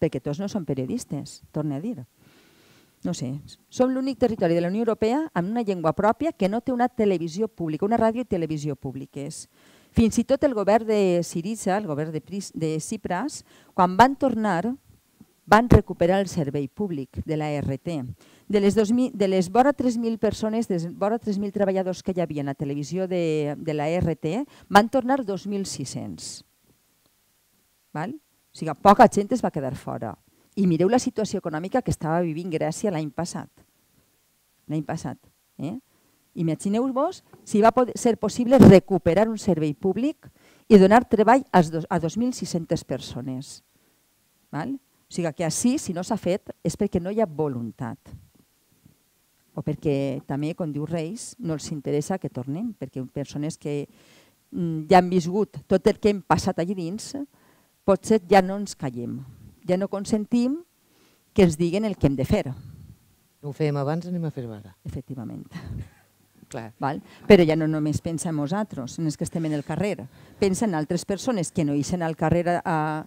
perquè tots no són periodistes, torna a dir. No sé, som l'únic territori de la Unió Europea amb una llengua pròpia que no té una televisió pública, una ràdio i televisió públiques. Fins i tot el govern de Siriza, el govern de, Pris, de Cipras, quan van tornar, van recuperar el servei públic de la RT. De les, 2000, de les vora 3.000 persones, de vora 3.000 treballadors que hi havia a la televisió de, de la RT, van tornar 2.600. Val? O sigui, poca gent es va quedar fora. I mireu la situació econòmica que estava vivint Grècia l'any passat. L'any passat. Eh? Imagineu-vos si va ser possible recuperar un servei públic i donar treball a 2.600 persones. Val? O sigui que així, si no s'ha fet, és perquè no hi ha voluntat. O perquè també, com diu Reis, no els interessa que tornem, perquè persones que mm, ja han viscut tot el que hem passat allí dins, potser ja no ens callem, ja no consentim que ens diguen el que hem de fer. Ho fèiem abans, anem a fer-ho ara. Efectivament. Clar. Val? Però ja no només pensa en nosaltres, en els que estem en el carrer. Pensa en altres persones que no eixen al carrer a,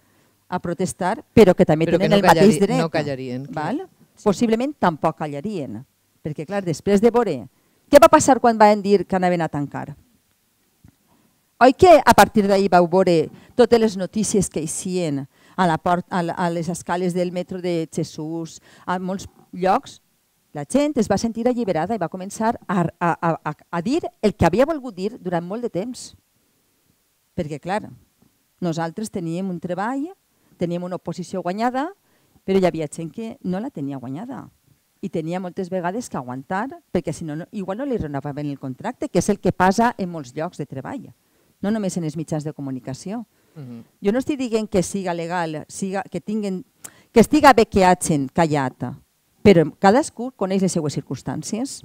a protestar, però que també però tenen que no el callari, mateix dret. No callarien. Val? Sí. Possiblement tampoc callarien. Perquè, clar, després de veure... Què va passar quan van dir que anaven a tancar? Oi que a partir d'ahir vau veure totes les notícies que eixien a, la port, a, a les escales del metro de Jesús, a molts llocs, la gent es va sentir alliberada i va començar a, a, a, a dir el que havia volgut dir durant molt de temps. Perquè, clar, nosaltres teníem un treball, teníem una oposició guanyada, però hi havia gent que no la tenia guanyada i tenia moltes vegades que aguantar perquè si no, no igual no li renovaven el contracte, que és el que passa en molts llocs de treball, no només en els mitjans de comunicació. Uh mhm. -huh. Jo no estic dient que siga legal, siga, que, tinguen, que estiga bé que hagin callat, però cadascú coneix les seues circumstàncies.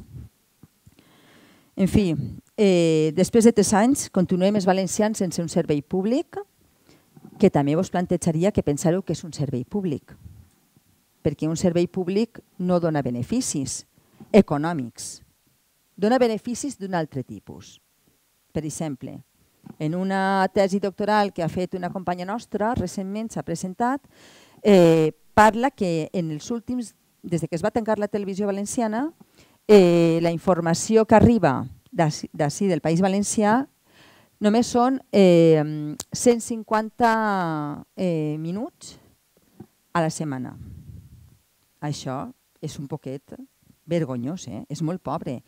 En fi, eh, després de tres anys continuem els valencians sense un servei públic que també vos plantejaria que pensareu que és un servei públic, perquè un servei públic no dona beneficis econòmics, dona beneficis d'un altre tipus. Per exemple, en una tesi doctoral que ha fet una companya nostra, recentment s'ha presentat, eh, parla que en els últims des que es va tancar la televisió valenciana, eh, la informació que arriba d'ací del País Valencià només són eh, 150 eh, minuts a la setmana. Això és un poquet vergonyós, eh? és molt pobre.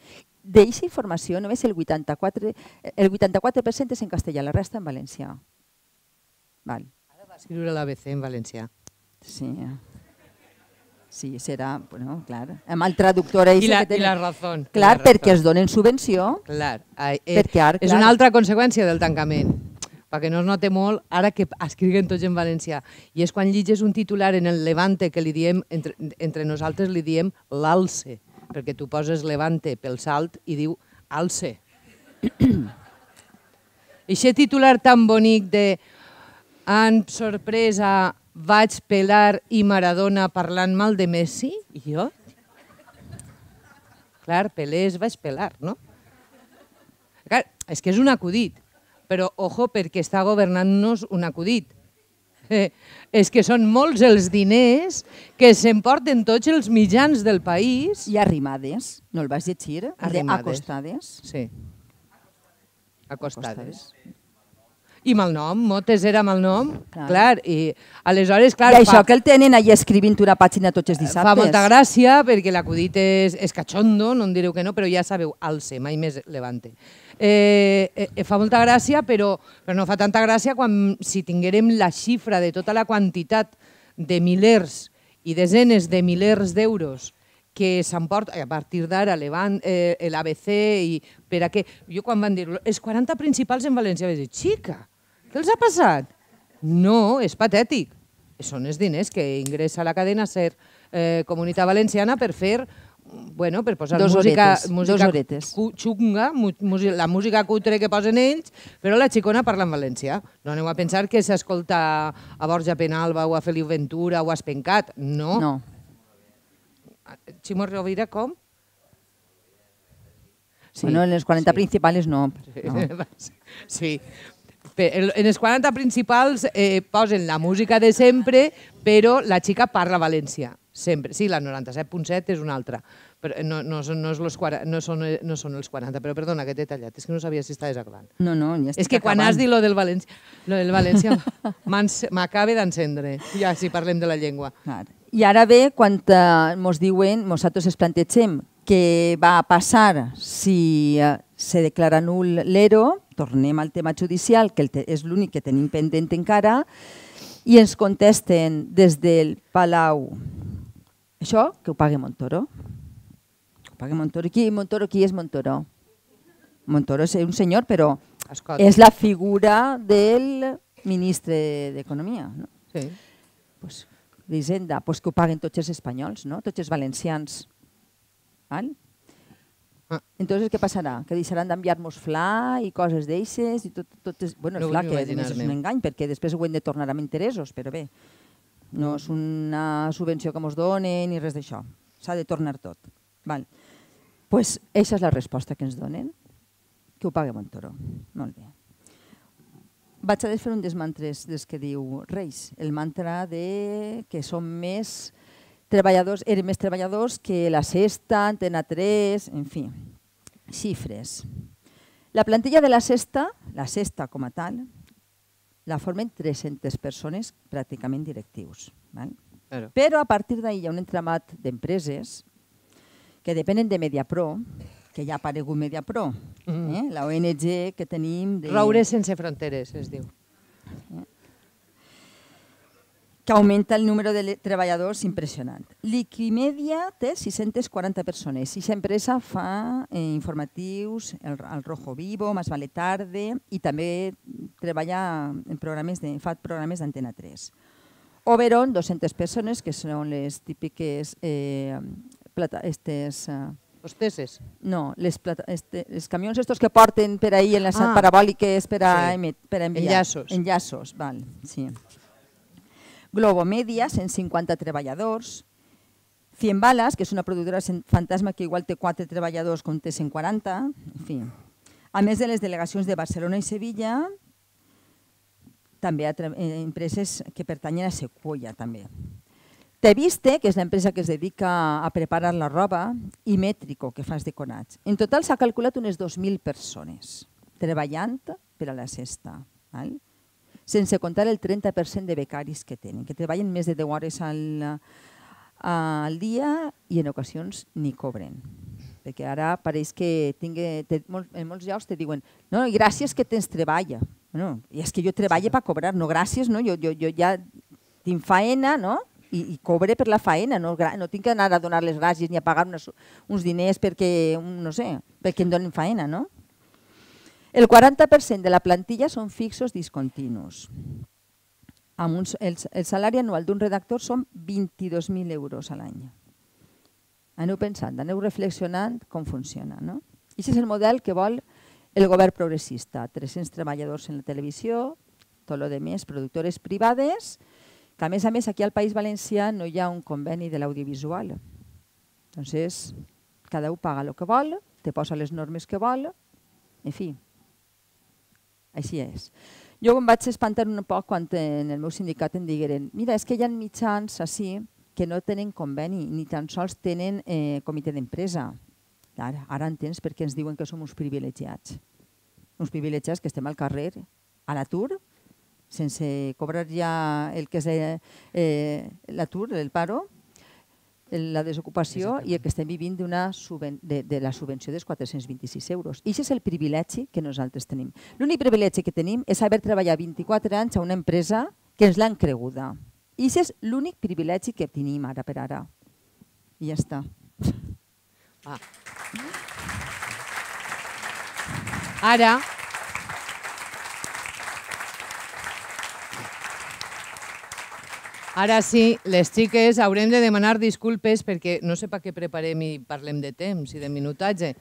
D'aquesta informació només el 84%, el 84 és en castellà, la resta en valencià. Val. Ara va escriure l'ABC en valencià. Sí. Eh? Sí, serà, bueno, clar, amb el traductor I la, que tenen. I la raó. Clar, la perquè es donen subvenció. Clar, ai, eh, perquè ara, és clar. una altra conseqüència del tancament perquè no es note molt, ara que escriguen tots en valencià. I és quan lliges un titular en el Levante, que li diem, entre, entre nosaltres li diem l'alce, perquè tu poses Levante pel salt i diu alce. Eixe titular tan bonic de han sorpresa vaig pelar i Maradona parlant mal de Messi? I jo? Clar, Pelé es vaig pelar, no? Clar, és que és un acudit, però ojo perquè està governant-nos un acudit. Eh, és que són molts els diners que s'emporten tots els mitjans del país. I arrimades, no el vas llegir? Arrimades. Acostades. Sí. Acostades. acostades i malnom, Motes era nom, clar, clar i aleshores, clar... I això fa, que el tenen allà escrivint una pàgina tots els eh, dissabtes. Fa molta gràcia, perquè l'acudit és, és cachondo, no em direu que no, però ja sabeu, alce, mai més levante. Eh, eh, eh, fa molta gràcia, però, però no fa tanta gràcia quan si tinguérem la xifra de tota la quantitat de milers i desenes de milers d'euros que s'emporta, a partir d'ara, l'ABC eh, i per a què... Jo quan van dir, els 40 principals en València, vaig dir, xica, què els ha passat? No, és patètic. Són els diners que ingressa la cadena SER eh, Comunitat Valenciana per fer bueno, per posar dos música, oretes, música dos xunga, la música cutre que posen ells, però la xicona parla en valencià. No aneu a pensar que s'escolta a Borja Penalba o a Feliu Ventura o a Espencat. No. no. Ximo Rovira com? Sí. Bueno, en els 40 sí. principals no. no. Sí, en els 40 principals eh, posen la música de sempre, però la xica parla valencià, sempre. Sí, la 97.7 és una altra, però eh, no, no, són, no, és los 40, no, són, eh, no són els 40, però perdona que t'he tallat, és que no sabia si estaves acabant. No, no, ja estic És que acabant. quan has dit lo del valencià, lo del valencià m'acaba d'encendre, ja si parlem de la llengua. Clar. I ara bé, quan ens eh, diuen, nosaltres es plantegem què va passar si se declara nul l'ERO, tornem al tema judicial, que és l'únic que tenim pendent encara, i ens contesten des del Palau això que ho pague Montoro. Ho pague Montoro. Qui, Montoro, qui és Montoro? Montoro és un senyor, però Escolta. és la figura del ministre d'Economia. No? Sí. Pues, D'Hisenda, pues que ho paguen tots els espanyols, no? tots els valencians. Val? Ah. Entonces, què passarà? Que deixaran d'enviar-nos fla i coses d'eixes i tot, tot és... Bueno, és no fla, que és un engany, perquè després ho hem de tornar amb interessos, però bé, no és una subvenció que ens donen ni res d'això. S'ha de tornar tot. Val. Pues, eixa és la resposta que ens donen, que ho paga Montoro. Molt bé. Vaig a fer un dels mantres que diu Reis, el mantra de que som més treballadors, eren més treballadors que la Sexta, Antena 3, en fi, xifres. La plantilla de la Sexta, la Sexta com a tal, la formen 300 persones pràcticament directius. Val? Però a partir d'ahir hi ha un entramat d'empreses que depenen de Mediapro, que ja ha aparegut Mediapro, mm. eh? la ONG que tenim... De... Roures sense fronteres, es diu que augmenta el número de treballadors impressionant. L'Iquimedia té 640 persones. Si empresa fa eh, informatius, el, el Rojo Vivo, Mas Vale Tarde i també treballa en programes de, fa programes d'Antena 3. Oberon, 200 persones, que són les típiques eh, plata, estes, eh, Hosteses. No, les, plata, este, els camions estos que porten per ahí en les ah, parabòliques per a, sí. per a enviar. Enllaços. Enllaços, val, sí. Globo Media, 150 treballadors, 100 Balas, que és una productora fantasma que igual té 4 treballadors com té 140, en fi. A més de les delegacions de Barcelona i Sevilla, també eh, empreses que pertanyen a Sequoia, també. Teviste, que és l'empresa que es dedica a preparar la roba, i Métrico, que fa els decorats. En total s'ha calculat unes 2.000 persones treballant per a la cesta. Val? sense comptar el 30% de becaris que tenen, que treballen més de 10 hores al, al dia i en ocasions ni cobren. Perquè ara pareix que tingui, te, mol, en molts llocs te diuen no, gràcies que tens treballa. Bueno, I és que jo treballe per cobrar, no gràcies, no? Jo, jo, jo ja tinc faena, no? i, i cobre per la faena, no, no tinc que anar a donar les gràcies ni a pagar unes, uns diners perquè, no sé, perquè em donin faena, no? El 40% de la plantilla són fixos discontinus. Amb el, salari anual d'un redactor són 22.000 euros a l'any. Aneu pensant, aneu reflexionant com funciona. No? Aquest és el model que vol el govern progressista. 300 treballadors en la televisió, tot el més, productores privades, que a més a més aquí al País Valencià no hi ha un conveni de l'audiovisual. Entonces, cada un paga el que vol, te posa les normes que vol, en fi, així és. Jo em vaig espantar un poc quan en el meu sindicat em digueren mira, és que hi ha mitjans així que no tenen conveni, ni tan sols tenen eh, comitè d'empresa. Ara, ara entens per què ens diuen que som uns privilegiats. Uns privilegiats que estem al carrer, a l'atur, sense cobrar ja el que és eh, eh l'atur, el paro, la desocupació i el que estem vivint subven de, de la subvenció dels 426 euros. I això és el privilegi que nosaltres tenim. L'únic privilegi que tenim és haver treballat 24 anys a una empresa que ens l'han creguda. I això és l'únic privilegi que tenim ara per ara. I ja està. Ah. Ara, Ara sí, les xiques haurem de demanar disculpes perquè no sé per què preparem i parlem de temps i de minutatge.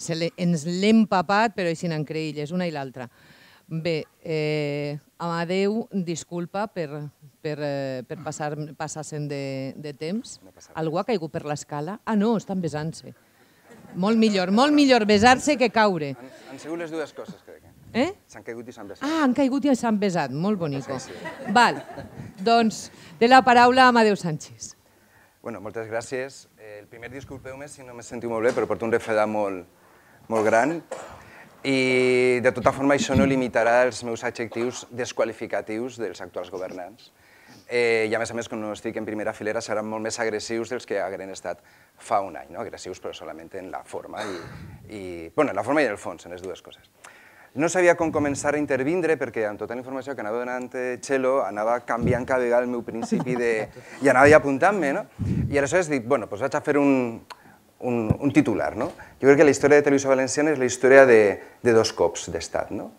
Se le, ens l'hem papat, però així en és una i l'altra. Bé, eh, Amadeu, disculpa per, per, eh, per passar, passar de, de temps. Algú ha caigut per l'escala? Ah, no, estan besant-se. Molt millor, molt millor besar-se que caure. Han, han sigut les dues coses, crec. Eh? S'han caigut i s'han besat. Ah, han caigut i s'han besat. Molt bonico. Sí, sí. Val. Doncs, de la paraula a Amadeu Sánchez. Bueno, moltes gràcies. El primer, disculpeu-me si no me sentiu molt bé, però porto un refredat molt, molt gran. I, de tota forma, això no limitarà els meus adjectius desqualificatius dels actuals governants. Eh, I, a més a més, quan no estic en primera filera, seran molt més agressius dels que hagueren estat fa un any. No? Agressius, però solament en la forma i, i... Bueno, en la forma i en el fons, en les dues coses. No sabia com començar a intervindre perquè amb tota la informació que anava donant Txelo anava canviant cada vegada el meu principi de... i anava apuntant-me, no? I aleshores dic, bueno, doncs vaig a fer un, un, un titular, no? Jo crec que la història de Televisió Valenciana és la història de, de dos cops d'estat, no?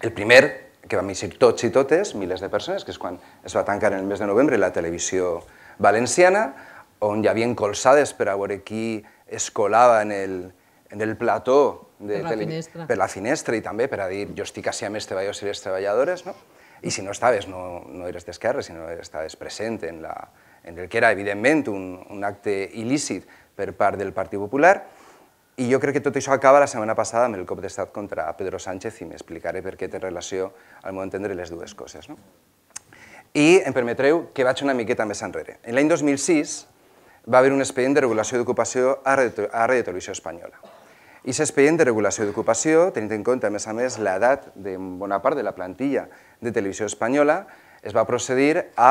El primer, que vam eixir tots i totes, milers de persones, que és quan es va tancar en el mes de novembre la televisió valenciana, on hi havia colzades per a veure qui es colava en el, en el plató de per, la finestra. per la finestra i també per a dir jo estic així amb els treballadors i les treballadores, no? i si no estaves no, no eres d'esquerra, sinó que estaves present en, la, en el que era evidentment un, un acte il·lícit per part del Partit Popular, i jo crec que tot això acaba la setmana passada amb el cop d'estat contra Pedro Sánchez i m'explicaré per què té relació, al meu entendre, les dues coses. No? I em permetreu que vaig una miqueta més enrere. En l'any 2006 va haver un expedient de regulació d'ocupació a Radio Televisió Espanyola. I l'expedient de regulació d'ocupació, tenint en compte, a més a més, l'edat de bona part de la plantilla de televisió espanyola, es va procedir a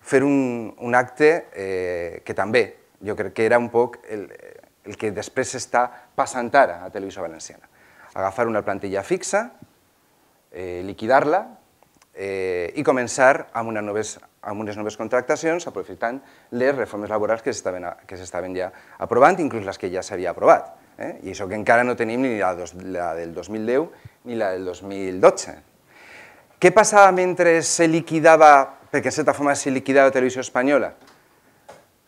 fer un, un acte eh, que també, jo crec que era un poc el, el que després s'està passant ara a Televisió Valenciana. Agafar una plantilla fixa, eh, liquidar-la eh, i començar amb, una noves, amb unes noves contractacions aprofitant les reformes laborals que s'estaven ja aprovant, inclús les que ja s'havia aprovat. Eh? I això que encara no tenim ni la, dos, la del 2010 ni la del 2012. Què passava mentre se liquidava, perquè en certa forma se liquidava la televisió espanyola?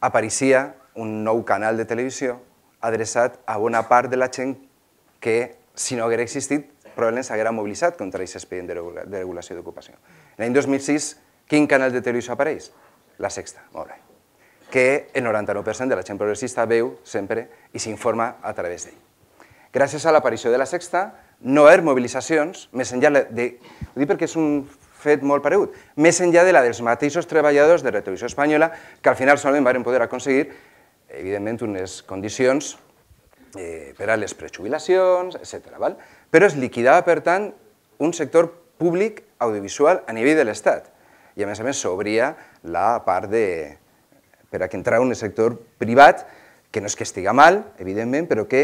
Apareixia un nou canal de televisió adreçat a bona part de la gent que, si no haguera existit, probablement s'haguera mobilitzat contra aquest expedient de regulació d'ocupació. L'any 2006, quin canal de televisió apareix? La sexta, molt bé que el 99% de la gent progressista veu sempre i s'informa a través d'ell. Gràcies a l'aparició de la Sexta, no hi ha mobilitzacions, més enllà de... Ho dic perquè és un fet molt paregut, més enllà de la dels mateixos treballadors de la televisió espanyola, que al final solament van poder aconseguir, evidentment, unes condicions eh, per a les prejubilacions, etc. Val? Però es liquidava, per tant, un sector públic audiovisual a nivell de l'Estat. I a més a més s'obria la part de, per a que entrar en el sector privat, que no és que estiga mal, evidentment, però que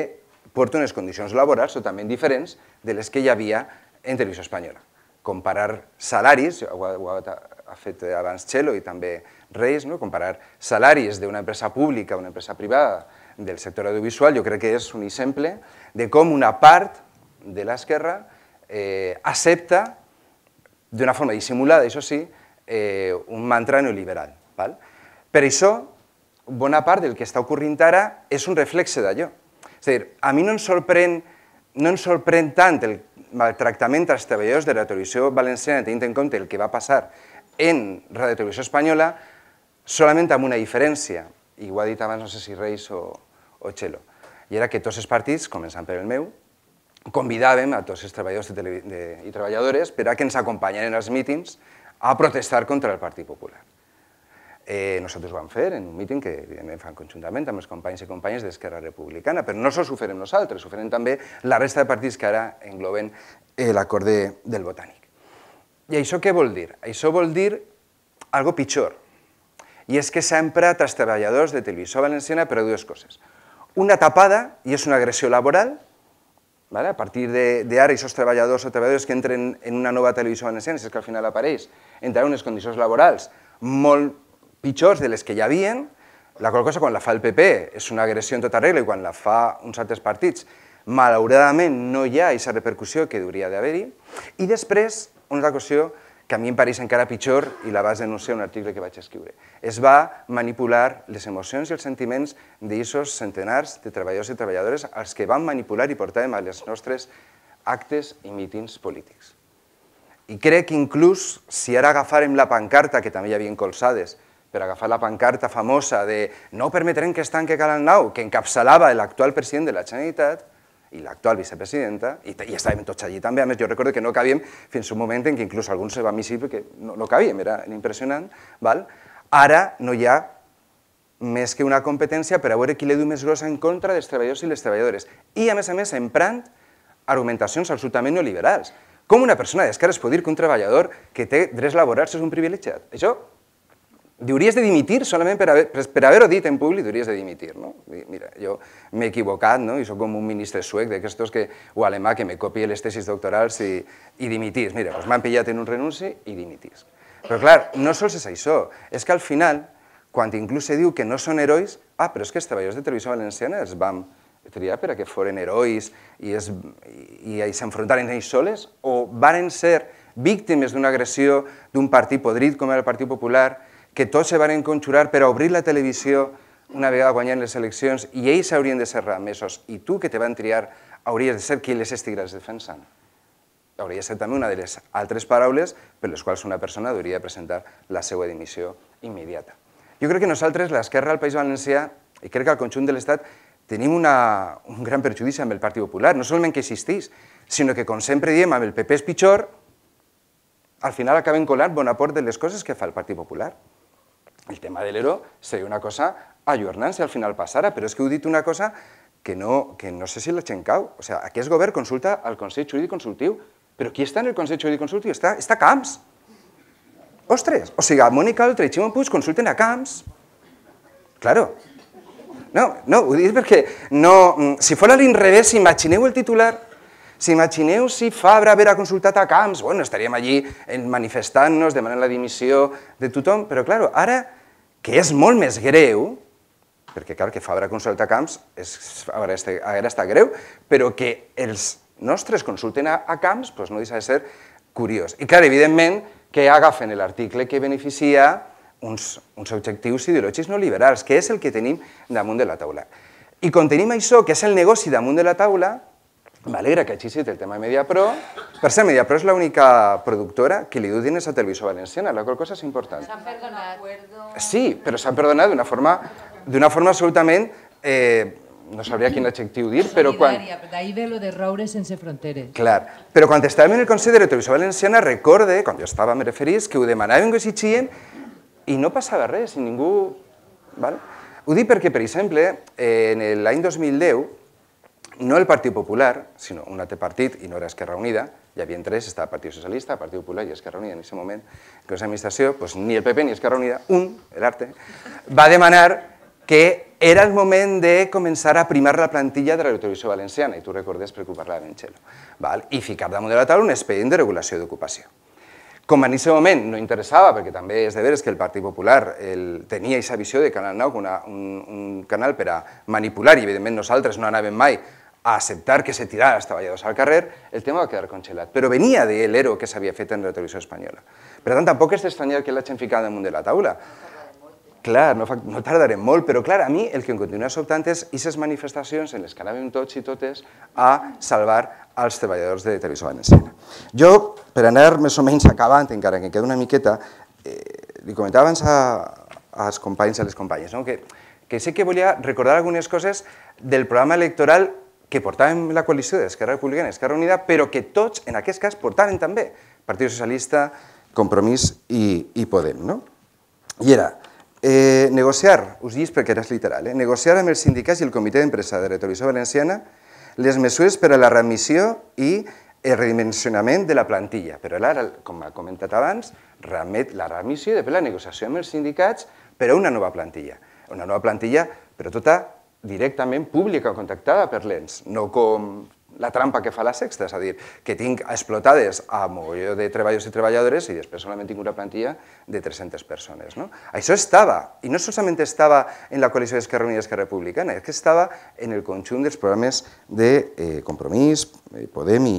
porta unes condicions laborals totalment diferents de les que hi havia en televisió espanyola. Comparar salaris, ho ha, ho ha fet abans Txelo i també Reis, no? comparar salaris d'una empresa pública a una empresa privada del sector audiovisual, jo crec que és un exemple de com una part de l'esquerra eh, accepta, d'una forma dissimulada, això sí, eh, un mantra neoliberal. Val? Per això, bona part del que està ocorrint ara és un reflexe d'allò. És a dir, a mi no em sorprèn, no em sorprèn tant el maltractament als treballadors de la televisió valenciana, tenint en compte el que va passar en Radio Televisió Espanyola, solament amb una diferència, i ho ha dit abans, no sé si Reis o, o Txelo, i era que tots els partits, començant per el meu, convidàvem a tots els treballadors de de, i treballadores per a que ens acompanyaren als mítings a protestar contra el Partit Popular. Eh, nosaltres ho vam fer en un míting que, evidentment, fan conjuntament amb els companys i companyes d'Esquerra Republicana, però no sols ho farem nosaltres, ho farem també la resta de partits que ara engloben eh, l'acord de, del Botànic. I això què vol dir? Això vol dir algo pitjor, i és que s'ha emprat als treballadors de Televisió Valenciana per a dues coses. Una tapada, i és una agressió laboral, vale? a partir d'ara, aquests treballadors o treballadors que entren en una nova televisió valenciana, si és que al final apareix, entraran en unes condicions laborals molt pitjors de les que hi havia, la qual cosa quan la fa el PP és una agressió en tota regla i quan la fa uns altres partits malauradament no hi ha aquesta repercussió que hauria d'haver-hi. I després, una altra qüestió que a mi em pareix encara pitjor i la vas denunciar en un article que vaig escriure. Es va manipular les emocions i els sentiments d'aquests centenars de treballadors i treballadores als que van manipular i portàvem a les nostres actes i mítings polítics. I crec que inclús si ara agafàrem la pancarta, que també hi havia colzades, per agafar la pancarta famosa de no permetrem que es tanqui Canal 9, que encapçalava l'actual president de la Generalitat i l'actual vicepresidenta, i, i estàvem tots allí també. A més, jo recordo que no cabíem fins un moment en què inclús alguns se va missi perquè no, no cabíem, era impressionant. Val? Ara no hi ha més que una competència per a veure qui li diu més grossa en contra dels treballadors i les treballadores. I, a més a més, emprant argumentacions absolutament neoliberals. Com una persona es pot dir que un treballador que té drets laborals és un privilegiat? Això Hauries de dimitir solament per haver-ho per haver dit en públic, hauries de dimitir, no? Mira, jo m'he equivocat, no? I sóc com un ministre suec d'aquestos que, o alemà que me copia les tesis doctorals i, i dimitís. Mira, doncs m'han pillat en un renunci i dimitís. Però clar, no sols és això, és que al final, quan inclús se diu que no són herois, ah, però és que els treballadors de televisió valenciana els vam triar per a que foren herois i, es, i, i s'enfrontaren ells soles, o varen ser víctimes d'una agressió d'un partit podrit com era el Partit Popular, que tots se van conjurar per obrir la televisió una vegada guanyant les eleccions i ells haurien de ser remesos i tu que te van triar hauries de ser qui les estigués defensant. Hauria de ser també una de les altres paraules per les quals una persona hauria de presentar la seva dimissió immediata. Jo crec que nosaltres, l'esquerra al País Valencià, i crec que al conjunt de l'Estat, tenim una, un gran perjudici amb el Partit Popular, no solament que existís, sinó que, com sempre diem, amb el PP és pitjor, al final acaben colant bona part de les coses que fa el Partit Popular el tema del l'Ero seria una cosa ajornant si al final passara, però és que heu dit una cosa que no, que no sé si la gent cau. O sigui, aquest govern consulta al Consell Jurídic Consultiu, però qui està en el Consell Jurídic Consultiu? Està, està Camps. Ostres, o sigui, Mònica Altra i Ximón Puig consulten a Camps. Claro. No, no, ho dic perquè no, mm, si fos a l'inrevés, imagineu el titular, si imagineu si Fabra haver consultat a Camps, bueno, estaríem allí manifestant-nos, demanant la dimissió de tothom, però claro, ara que és molt més greu, perquè clar que Fabra Consulta Camps és, ara està greu, però que els nostres consulten a, a Camps doncs no deixa de ser curiós. I clar, evidentment, que agafen l'article que beneficia uns, uns objectius ideològics no liberals, que és el que tenim damunt de la taula. I quan tenim això, que és el negoci damunt de la taula, me alegra que hagi el tema de Mediapro. Per cert, Mediapro és l'única productora que li du diners a Televisió Valenciana, la qual cosa és important. S'han perdonat. Sí, però s'han perdonat d'una forma, forma absolutament... Eh, no sabria quin adjectiu dir, però quan... D'ahir ve lo de roure sense fronteres. Clar, però quan estàvem en el Consell de Televisió Valenciana, recorde, quan jo estava, me referís, que ho demanàvem que exigien i no passava res, i ningú... Val? Ho dic perquè, per exemple, en l'any 2010, no el Partit Popular, sinó un altre partit, i no era Esquerra Unida, hi havia tres, estava Partit Socialista, Partit Popular i Esquerra Unida en aquest moment, que és administració, doncs ni el PP ni Esquerra Unida, un, l'Arte, va demanar que era el moment de començar a primar la plantilla de la televisió valenciana, i tu recordes preocupar-la de Menxelo, val? i ficar damunt de la taula un expedient de regulació d'ocupació. Com en aquest moment no interessava, perquè també és de veres que el Partit Popular el, tenia aquesta visió de Canal 9, una, un, un canal per a manipular, i evidentment nosaltres no anàvem mai a acceptar que se tirara els treballadors al carrer, el tema va quedar congelat. Però venia de l'ERO que s'havia fet en la televisió espanyola. Per tant, tampoc és estranyar que l'hagin ficat damunt de la taula. No clar, no, fa, no tardarem molt, però clar, a mi el que em continua sobtant és aquestes manifestacions en les que anàvem tots i totes a salvar als treballadors de Televisió Valenciana. Jo, per anar més o menys acabant, encara que em queda una miqueta, eh, li comentava abans a, als companys i a les companyes, no? que, que sé que volia recordar algunes coses del programa electoral que portàvem la coalició d'Esquerra Republicana i Esquerra Unida, però que tots, en aquest cas, portaven també Partit Socialista, Compromís i, i Podem. No? I era eh, negociar, us dic perquè era literal, eh, negociar amb els sindicats i el Comitè d'Empresa de la Valenciana les mesures per a la remissió i el redimensionament de la plantilla. Però ara, com ha comentat abans, remet la remissió i després la negociació amb els sindicats per a una nova plantilla. Una nova plantilla, però tota directament pública contactada per l'ENS, no com la trampa que fa la sexta, és a dir, que tinc explotades a mogolló de treballadors i treballadores i després solament tinc una plantilla de 300 persones. No? Això estava, i no solament estava en la coalició d'Esquerra Unida i Esquerra Republicana, és que estava en el conjunt dels programes de eh, Compromís, eh, Podem i,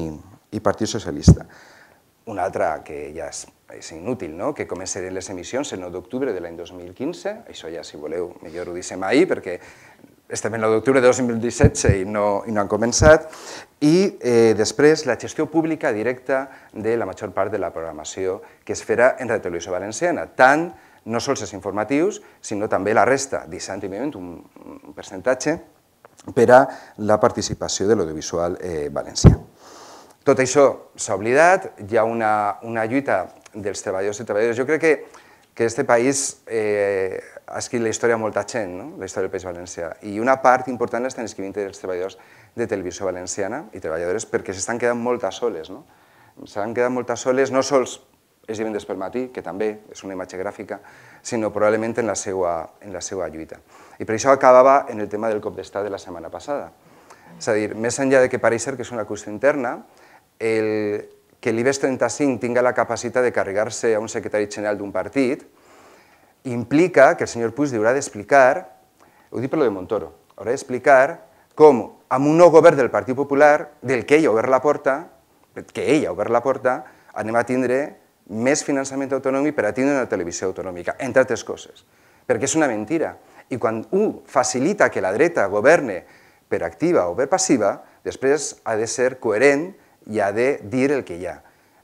i Partit Socialista. Una altra que ja és, és inútil, no? que començaré les emissions el 9 d'octubre de l'any 2015, això ja si voleu millor ho dissem ahir perquè estem en l'octubre de 2017 i no, i no han començat, i eh, després la gestió pública directa de la major part de la programació que es farà en Radio Televisió Valenciana, tant no sols els informatius, sinó també la resta, deixant un, un percentatge per a la participació de l'audiovisual eh, valencià. Tot això s'ha oblidat, hi ha una, una lluita dels treballadors i treballadores. Jo crec que que este país eh, ha escrit la història a molta gent, no? la història del País Valencià, i una part important l'estan escrivint els treballadors de televisió valenciana i treballadores perquè s'estan quedant moltes soles. No? S'han quedat moltes soles no sols és divendres pel matí, que també és una imatge gràfica, sinó probablement en la seva, en la seva lluita. I per això acabava en el tema del cop d'estat de la setmana passada. És a dir, més enllà de que pareix ser que és una qüestió interna, el, que l'IBES 35 tinga la capacitat de carregar-se a un secretari general d'un partit, implica que el senyor Puig haurà d'explicar, ho dic per lo de Montoro, haurà d'explicar com amb un nou govern del Partit Popular, del que ell ha obert la porta, que ell ha obert la porta, anem a tindre més finançament autonòmic per a tindre una televisió autonòmica, entre altres coses. Perquè és una mentira. I quan un facilita que la dreta governe per activa o per passiva, després ha de ser coherent i ha de dir el que hi ha.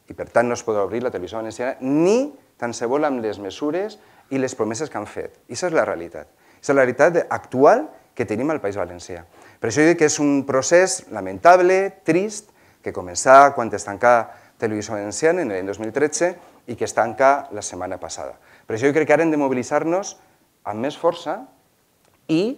I per tant no es podrà obrir la televisió valenciana ni tan se vol amb les mesures i les promeses que han fet. I això és la realitat. És la realitat actual que tenim al País Valencià. Per això dic que és un procés lamentable, trist, que començà quan es tancà Televisió Valenciana en l'any 2013 i que es tanca la setmana passada. Per això jo crec que ara hem de mobilitzar-nos amb més força i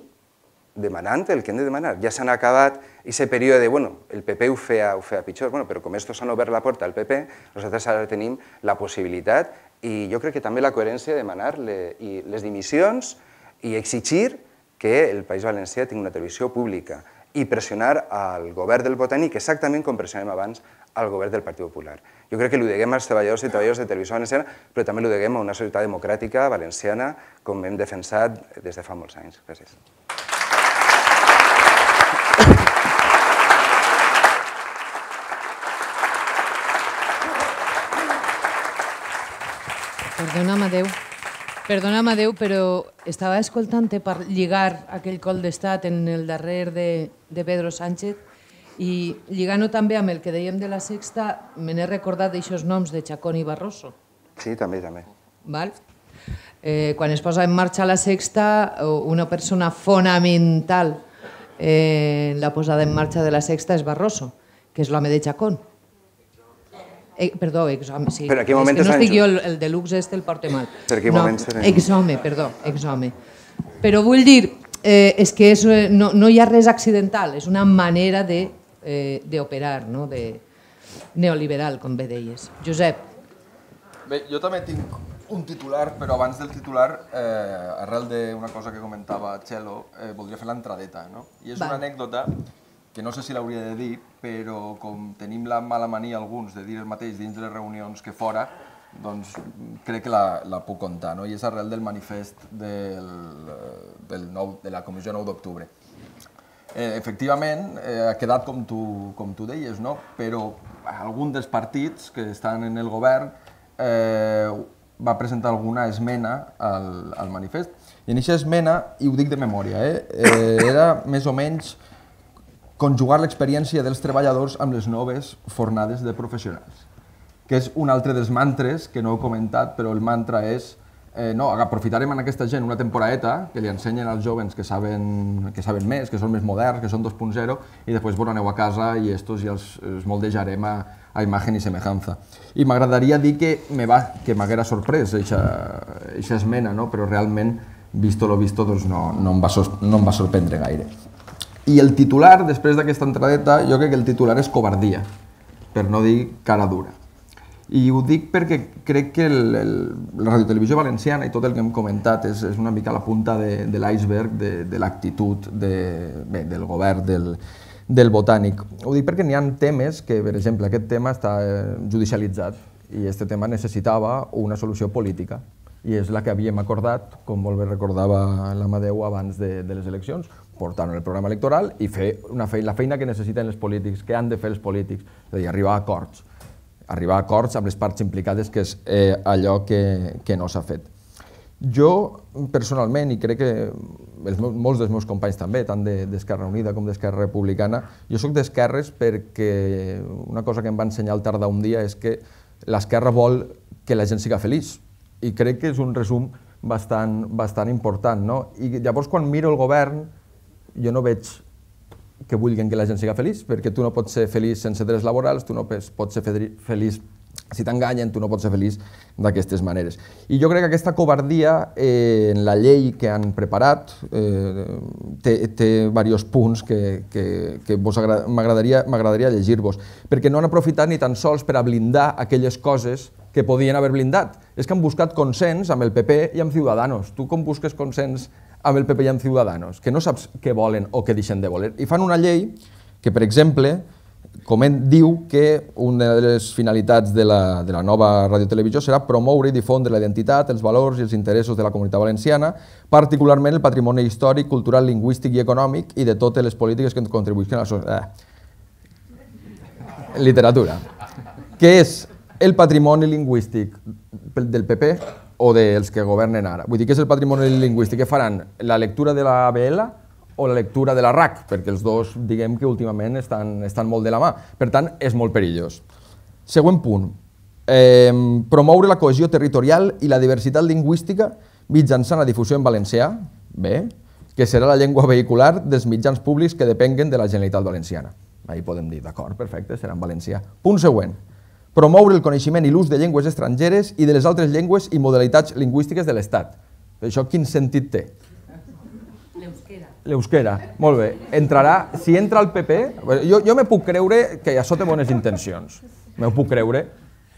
demanant el que hem de demanar. Ja s'han acabat aquest període de, bueno, el PP ho feia, ho feia pitjor, bueno, però com estos han obert la porta al PP, nosaltres ara tenim la possibilitat i jo crec que també la coherència de demanar le, i les dimissions i exigir que el País Valencià tingui una televisió pública i pressionar al govern del Botànic exactament com pressionem abans al govern del Partit Popular. Jo crec que ho deguem als treballadors i treballadors de Televisió Valenciana, però també ho deguem a una societat democràtica valenciana com hem defensat des de fa molts anys. Gràcies. Perdona'm a Déu. Perdona'm a Déu, però estava escoltant-te per lligar aquell col d'estat en el darrer de, de Pedro Sánchez i lligant-ho també amb el que dèiem de la Sexta, me n'he recordat d'aixòs noms de Chacón i Barroso. Sí, també, també. Val? Eh, quan es posa en marxa la Sexta, una persona fonamental eh, en eh, la posada en marxa de la Sexta és Barroso, que és l'home de Chacón. Eh, perdó, exhome, sí. Però a quin moment és Sant no estic jo, el, el de Lux este el porte mal. Per quin no, moment serem? Exhome, perdó, exhome. Però vull dir, eh, és que és, eh, no, no hi ha res accidental, és una manera de eh, d'operar, no? de neoliberal, com bé deies. Josep. Bé, jo també tinc un titular, però abans del titular, eh, arrel d'una cosa que comentava Txelo, eh, voldria fer l'entradeta, no? I és Va. una anècdota que no sé si l'hauria de dir, però com tenim la mala mania alguns de dir el mateix dins de les reunions que fora, doncs crec que la, la puc contar, no? i és arrel del manifest del, del nou, de la Comissió 9 d'octubre. Eh, efectivament, eh, ha quedat com tu, com tu deies, no? però algun dels partits que estan en el govern eh, va presentar alguna esmena al, al manifest. I en aquesta esmena, i ho dic de memòria, eh, eh, era més o menys conjugar l'experiència dels treballadors amb les noves fornades de professionals, que és un altre dels mantres que no he comentat, però el mantra és eh, no, aprofitarem en aquesta gent una temporaeta que li ensenyen als jovens que saben, que saben més, que són més moderns, que són 2.0, i després, bueno, aneu a casa i estos ja els, els moldejarem a, a imatge i semejanza. I m'agradaria dir que me va, que m'haguera sorprès aquesta esmena, no? però realment, visto lo visto, doncs no, no, em va, no em va sorprendre gaire. I el titular, després d'aquesta entradeta, jo crec que el titular és covardia, per no dir cara dura. I ho dic perquè crec que el, el, la radiotelevisió valenciana i tot el que hem comentat és, és una mica la punta de, de l'iceberg de, de l'actitud de, bé, del govern del, del botànic. Ho dic perquè n'hi ha temes que, per exemple, aquest tema està eh, judicialitzat i aquest tema necessitava una solució política i és la que havíem acordat, com molt bé recordava l'Amadeu abans de, de les eleccions, portar el programa electoral i fer una feina, la feina que necessiten els polítics, que han de fer els polítics, és a dir, arribar a acords, arribar a acords amb les parts implicades, que és eh, allò que, que no s'ha fet. Jo, personalment, i crec que els meus, molts dels meus companys també, tant d'Esquerra de, Unida com d'Esquerra Republicana, jo sóc d'esquerres perquè una cosa que em va ensenyar el Tarda un dia és que l'esquerra vol que la gent siga feliç. I crec que és un resum bastant, bastant important. No? I llavors, quan miro el govern, jo no veig que vulguin que la gent siga feliç, perquè tu no pots ser feliç sense drets laborals, tu no pots ser feliç si t'enganyen tu no pots ser feliç d'aquestes maneres. I jo crec que aquesta covardia eh, en la llei que han preparat eh, té, té diversos punts que, que, que m'agradaria llegir-vos, perquè no han aprofitat ni tan sols per a blindar aquelles coses que podien haver blindat. És que han buscat consens amb el PP i amb Ciudadanos. Tu com busques consens amb el PP i amb Ciudadanos? Que no saps què volen o què deixen de voler. I fan una llei que, per exemple, Coment diu que una de les finalitats de la, de la nova radiotelevisió serà promoure i difondre la identitat, els valors i els interessos de la comunitat valenciana, particularment el patrimoni històric, cultural, lingüístic i econòmic i de totes les polítiques que contribueixen a la societat. Eh. Literatura. Què és el patrimoni lingüístic del PP o dels que governen ara? Vull dir, què és el patrimoni lingüístic? que faran? La lectura de la BL? o la lectura de la RAC, perquè els dos, diguem que últimament estan, estan molt de la mà. Per tant, és molt perillós. Següent punt. Eh, promoure la cohesió territorial i la diversitat lingüística mitjançant la difusió en valencià, bé, que serà la llengua vehicular dels mitjans públics que depenguen de la Generalitat Valenciana. Ahí podem dir, d'acord, perfecte, serà en valencià. Punt següent. Promoure el coneixement i l'ús de llengües estrangeres i de les altres llengües i modalitats lingüístiques de l'Estat. Això quin sentit té? l'eusquera, molt bé. Entrarà, si entra el PP, jo, jo me puc creure que això té bones intencions. Me puc creure.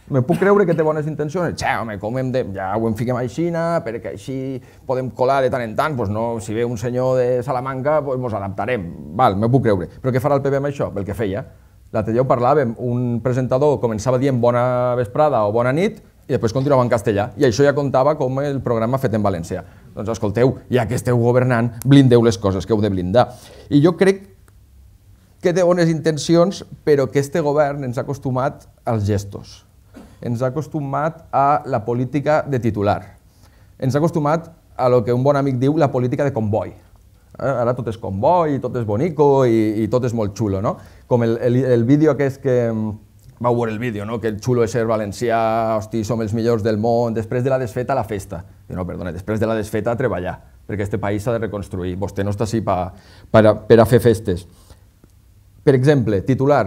Me puc creure que té bones intencions. Ja, home, com hem de... Ja ho enfiquem així, perquè així podem colar de tant en tant. Pues doncs no, si ve un senyor de Salamanca, pues doncs adaptarem. Val, me puc creure. Però què farà el PP amb això? El que feia. L'altre dia ho parlàvem, un presentador començava dient bona vesprada o bona nit i després continuava en castellà. I això ja contava com el programa fet en València doncs escolteu, ja que esteu governant, blindeu les coses que heu de blindar. I jo crec que té bones intencions, però que este govern ens ha acostumat als gestos, ens ha acostumat a la política de titular, ens ha acostumat a lo que un bon amic diu la política de convoi. Eh, ara tot és convoi, tot és bonico i, i tot és molt xulo, no? Com el, el, el vídeo aquest que, mm, vau veure el vídeo, no? que el xulo és ser valencià, hosti, som els millors del món, després de la desfeta la festa. Diu, no, perdona, després de la desfeta treballar, perquè aquest país s'ha de reconstruir. Vostè no està així pa, per, per a fer festes. Per exemple, titular,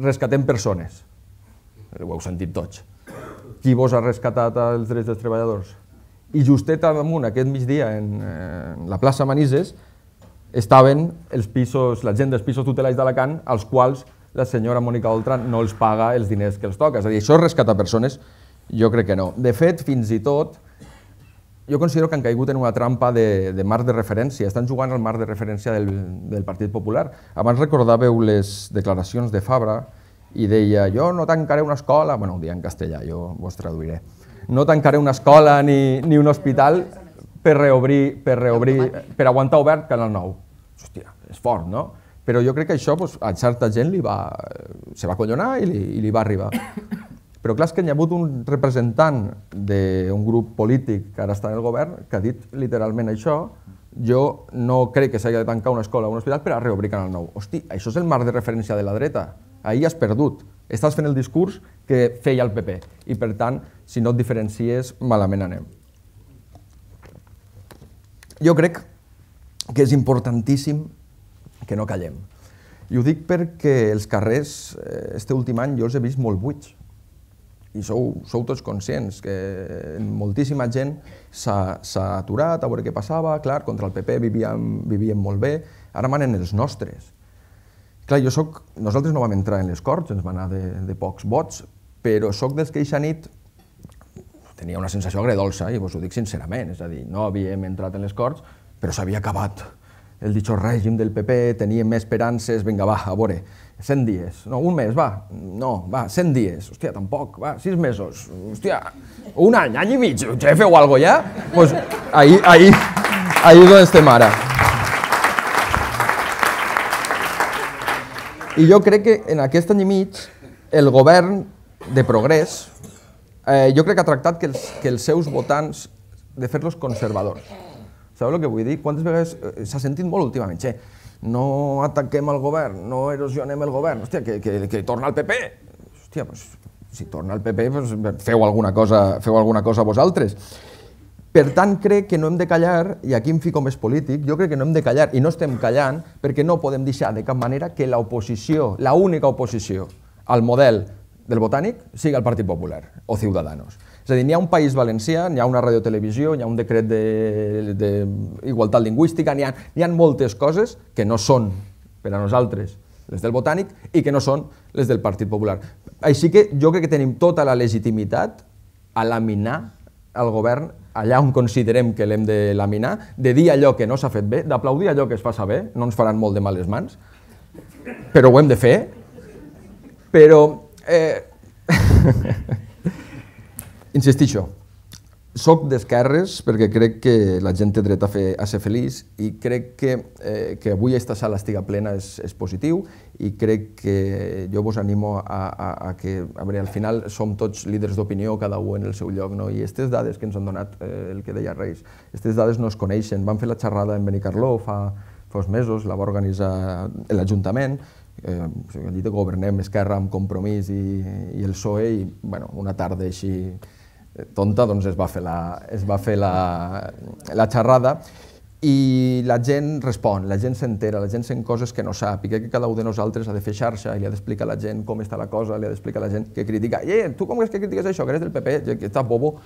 rescatem persones. Ho heu sentit tots. Qui vos ha rescatat els drets dels treballadors? I justet amunt, aquest migdia, en, en la plaça Manises, estaven els pisos, la gent dels pisos tutelats d'Alacant, als quals la senyora Mònica Oltra no els paga els diners que els toca. És a dir, això és rescatar persones? Jo crec que no. De fet, fins i tot, jo considero que han caigut en una trampa de, de marc de referència. Estan jugant al marc de referència del, del Partit Popular. Abans recordàveu les declaracions de Fabra i deia jo no tancaré una escola, bueno, ho dia en castellà, jo vos traduiré, no tancaré una escola ni, ni un hospital per reobrir, per reobrir, per aguantar obert Canal 9. Hòstia, és fort, no? Però jo crec que això pues, a certa gent li va, se va collonar i li, i li va arribar. Però clar, és que hi ha hagut un representant d'un grup polític que ara està en el govern que ha dit literalment això, jo no crec que s'hagi de tancar una escola o un hospital per a reobrir Canal 9. Hosti, això és el marc de referència de la dreta. Ahir has perdut. Estàs fent el discurs que feia el PP. I per tant, si no et diferencies, malament anem. Jo crec que és importantíssim que no callem. I ho dic perquè els carrers, eh, este últim any, jo els he vist molt buits i sou, sou tots conscients que moltíssima gent s'ha aturat a veure què passava, clar, contra el PP vivíem, vivíem molt bé, ara manen els nostres. Clar, jo soc, nosaltres no vam entrar en les Corts, ens va anar de, de pocs vots, però sóc dels que eixa nit tenia una sensació agredolça, i vos ho dic sincerament, és a dir, no havíem entrat en les Corts, però s'havia acabat el dicho règim del PP, teníem esperances, vinga, va, a veure, 100 dies, no, un mes, va, no, va, 100 dies, hòstia, tampoc, va, 6 mesos, hòstia, un any, any i mig, jefe o algo ja, doncs pues, ahir, ahir, ahir és on estem ara. I jo crec que en aquest any i mig el govern de progrés eh, jo crec que ha tractat que els, que els seus votants de fer-los conservadors Sabeu el que vull dir? Quantes vegades eh, s'ha sentit molt últimament, xe, no ataquem el govern, no erosionem el govern, hòstia, que, que, que torna el PP. Hòstia, pues, si torna el PP, pues, eh, feu, alguna cosa, feu alguna cosa vosaltres. Per tant, crec que no hem de callar, i aquí em fico més polític, jo crec que no hem de callar, i no estem callant, perquè no podem deixar de cap manera que l'oposició, l'única oposició al model del botànic, siga el Partit Popular o Ciudadanos. És a dir, n'hi ha un país valencià, n'hi ha una radiotelevisió, n'hi ha un decret d'igualtat de, de lingüística, n'hi ha, ha moltes coses que no són per a nosaltres les del Botànic i que no són les del Partit Popular. Així que jo crec que tenim tota la legitimitat a laminar el govern allà on considerem que l'hem de laminar, de dir allò que no s'ha fet bé, d'aplaudir allò que es fa saber, no ens faran molt de males mans, però ho hem de fer. Però... Eh... Insistixo, soc d'esquerres perquè crec que la gent té dret a, fer, a ser feliç i crec que, eh, que avui aquesta sala estiga plena és, és positiu i crec que jo vos animo a, a, a que, a veure, al final som tots líders d'opinió, cada un en el seu lloc, no? i aquestes dades que ens han donat, eh, el que deia Reis, aquestes dades no es coneixen, vam fer la xerrada en Benicarló fa, fa uns mesos, la va organitzar l'Ajuntament, eh, allí governem Esquerra amb compromís i, i el PSOE, i bueno, una tarda així Eh, tonta, doncs es va fer la, es va fer la, la xerrada i la gent respon, la gent s'entera, la gent sent coses que no sap i crec que cada un de nosaltres ha de fer xarxa i li ha d'explicar a la gent com està la cosa, li ha d'explicar a la gent que critica. Eh, tu com és que critiques això, que eres del PP, que estàs bobo?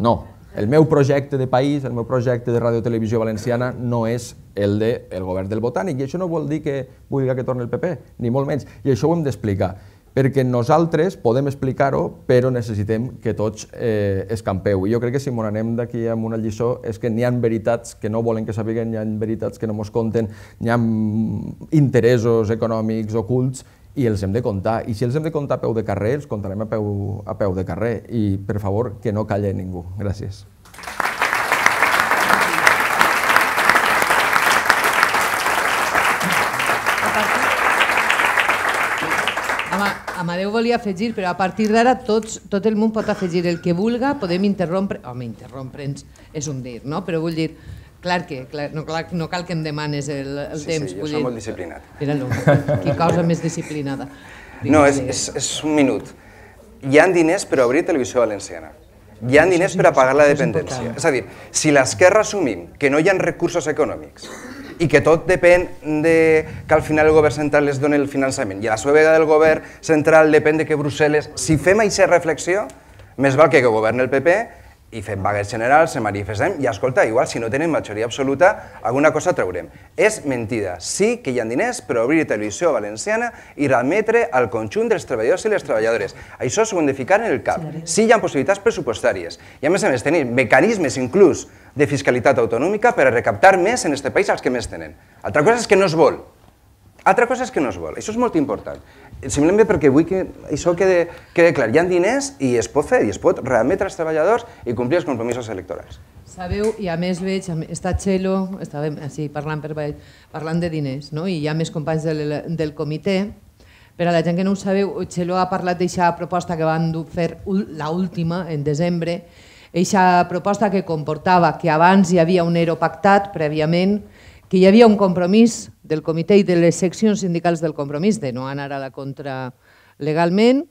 No, el meu projecte de país, el meu projecte de Ràdio Televisió Valenciana no és el del de, el govern del Botànic, i això no vol dir que vull dir que torni el PP, ni molt menys, i això ho hem d'explicar perquè nosaltres podem explicar-ho, però necessitem que tots eh, escampeu. I jo crec que si m'on anem d'aquí amb una lliçó és que n'hi han veritats que no volen que sàpiguen, n'hi han veritats que no mos conten, n'hi han interessos econòmics ocults i els hem de contar. I si els hem de contar a peu de carrer, els contarem a peu, a peu de carrer. I, per favor, que no calle ningú. Gràcies. Amadeu volia afegir, però a partir d'ara tots, tot el món pot afegir el que vulga, podem interrompre, home, interrompre'ns és un dir, no? però vull dir, clar que clar, no, clar, no cal que em demanes el, el sí, temps. Sí, jo soc dir, molt disciplinat. mira no, que cosa més disciplinada. Vinga, no, és, és, és un minut. Hi han diners per obrir televisió valenciana hi ha diners per apagar pagar la dependència. És a dir, si l'esquerra assumim que no hi ha recursos econòmics i que tot depèn de que al final el govern central es doni el finançament. I a la seva vegada el govern central depèn de que Brussel·les... Si fem aquesta reflexió, més val que, que govern el PP i fem vagues generals, se manifestem, i escolta, igual si no tenen majoria absoluta, alguna cosa traurem. És mentida. Sí que hi ha diners per obrir televisió valenciana i remetre al conjunt dels treballadors i les treballadores. Això s'ho hem de ficar en el cap. Sí hi ha possibilitats pressupostàries. I a més a més tenim mecanismes inclús de fiscalitat autonòmica per a recaptar més en aquest país als que més tenen. Altra cosa és que no es vol, altra cosa és que no es vol, això és molt important. Simplement perquè vull que això quede, quede clar. Hi ha diners i es pot fer, i es pot readmetre als treballadors i complir els compromisos electorals. Sabeu, i a més veig, està Txelo, estàvem així parlant, per, parlant de diners, no? i hi ha més companys del, del comitè, per a la gent que no ho sabeu, Txelo ha parlat d'eixa proposta que van fer la última en desembre, eixa proposta que comportava que abans hi havia un euro pactat prèviament, que hi havia un compromís del comitè i de les seccions sindicals del compromís de no anar a la contra legalment,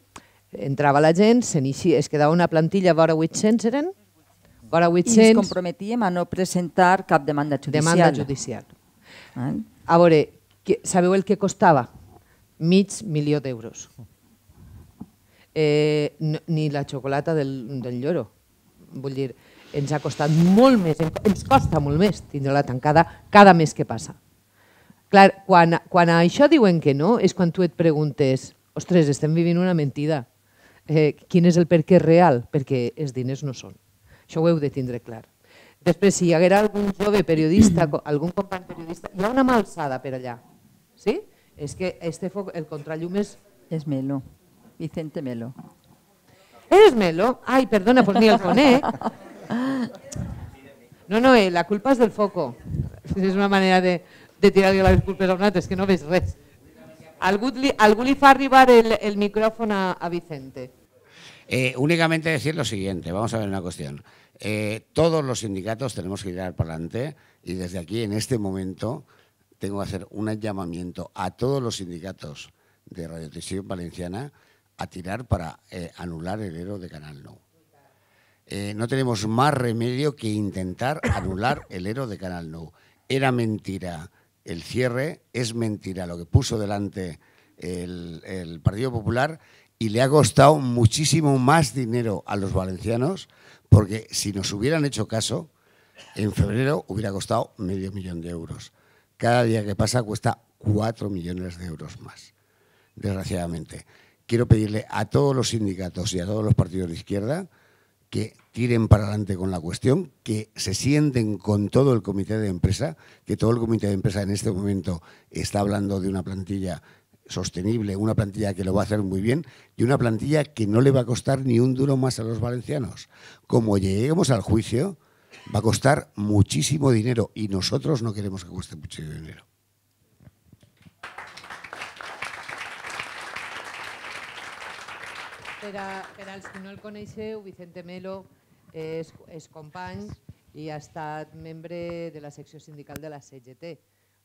entrava la gent, es quedava una plantilla vora 800, eren? Vora 800. I ens comprometíem a no presentar cap demanda judicial. Demanda judicial. A veure, que, sabeu el que costava? Mig milió d'euros. Eh, ni la xocolata del, del lloro. Vull dir, ens ha costat molt més, ens costa molt més tindre-la tancada cada mes que passa. Clar, quan, quan a això diuen que no, és quan tu et preguntes, ostres, estem vivint una mentida. Eh, quin és el per què real? Perquè els diners no són. Això ho heu de tindre clar. Després, si hi haguera algun jove periodista, algun company periodista, hi ha una malsada per allà. Sí? És que este foc, el contrallum és... És Melo, Vicente Melo. És Melo? Ai, perdona, pues ni el conec. No, no, eh, la culpa es del foco. es una manera de, tirar yo la a los que no ves res. Al le va arribar el, micrófono a, Vicente. Eh, únicamente decir lo siguiente, vamos a ver una cuestión. Eh, todos los sindicatos tenemos que tirar para adelante y desde aquí, en este momento, tengo que hacer un llamamiento a todos los sindicatos de Radio Televisión Valenciana a tirar para anular el héroe de Canal No. Eh, no tenemos más remedio que intentar anular el héroe de Canal Nou. Era mentira el cierre, es mentira lo que puso delante el Partido Popular y le ha costado muchísimo más dinero a los valencianos porque si nos hubieran hecho caso, en febrero hubiera costado medio millón de euros. Cada día que pasa cuesta cuatro millones de euros más, desgraciadamente. Quiero pedirle a todos los sindicatos y a todos los partidos de izquierda que tiren para adelante con la cuestión, que se sienten con todo el comité de empresa, que todo el comité de empresa en este momento está hablando de una plantilla sostenible, una plantilla que lo va a hacer muy bien y una plantilla que no le va a costar ni un duro más a los valencianos. Como lleguemos al juicio, va a costar muchísimo dinero y nosotros no queremos que cueste mucho dinero. Vicente Melo, és, és company i ha estat membre de la secció sindical de la CGT.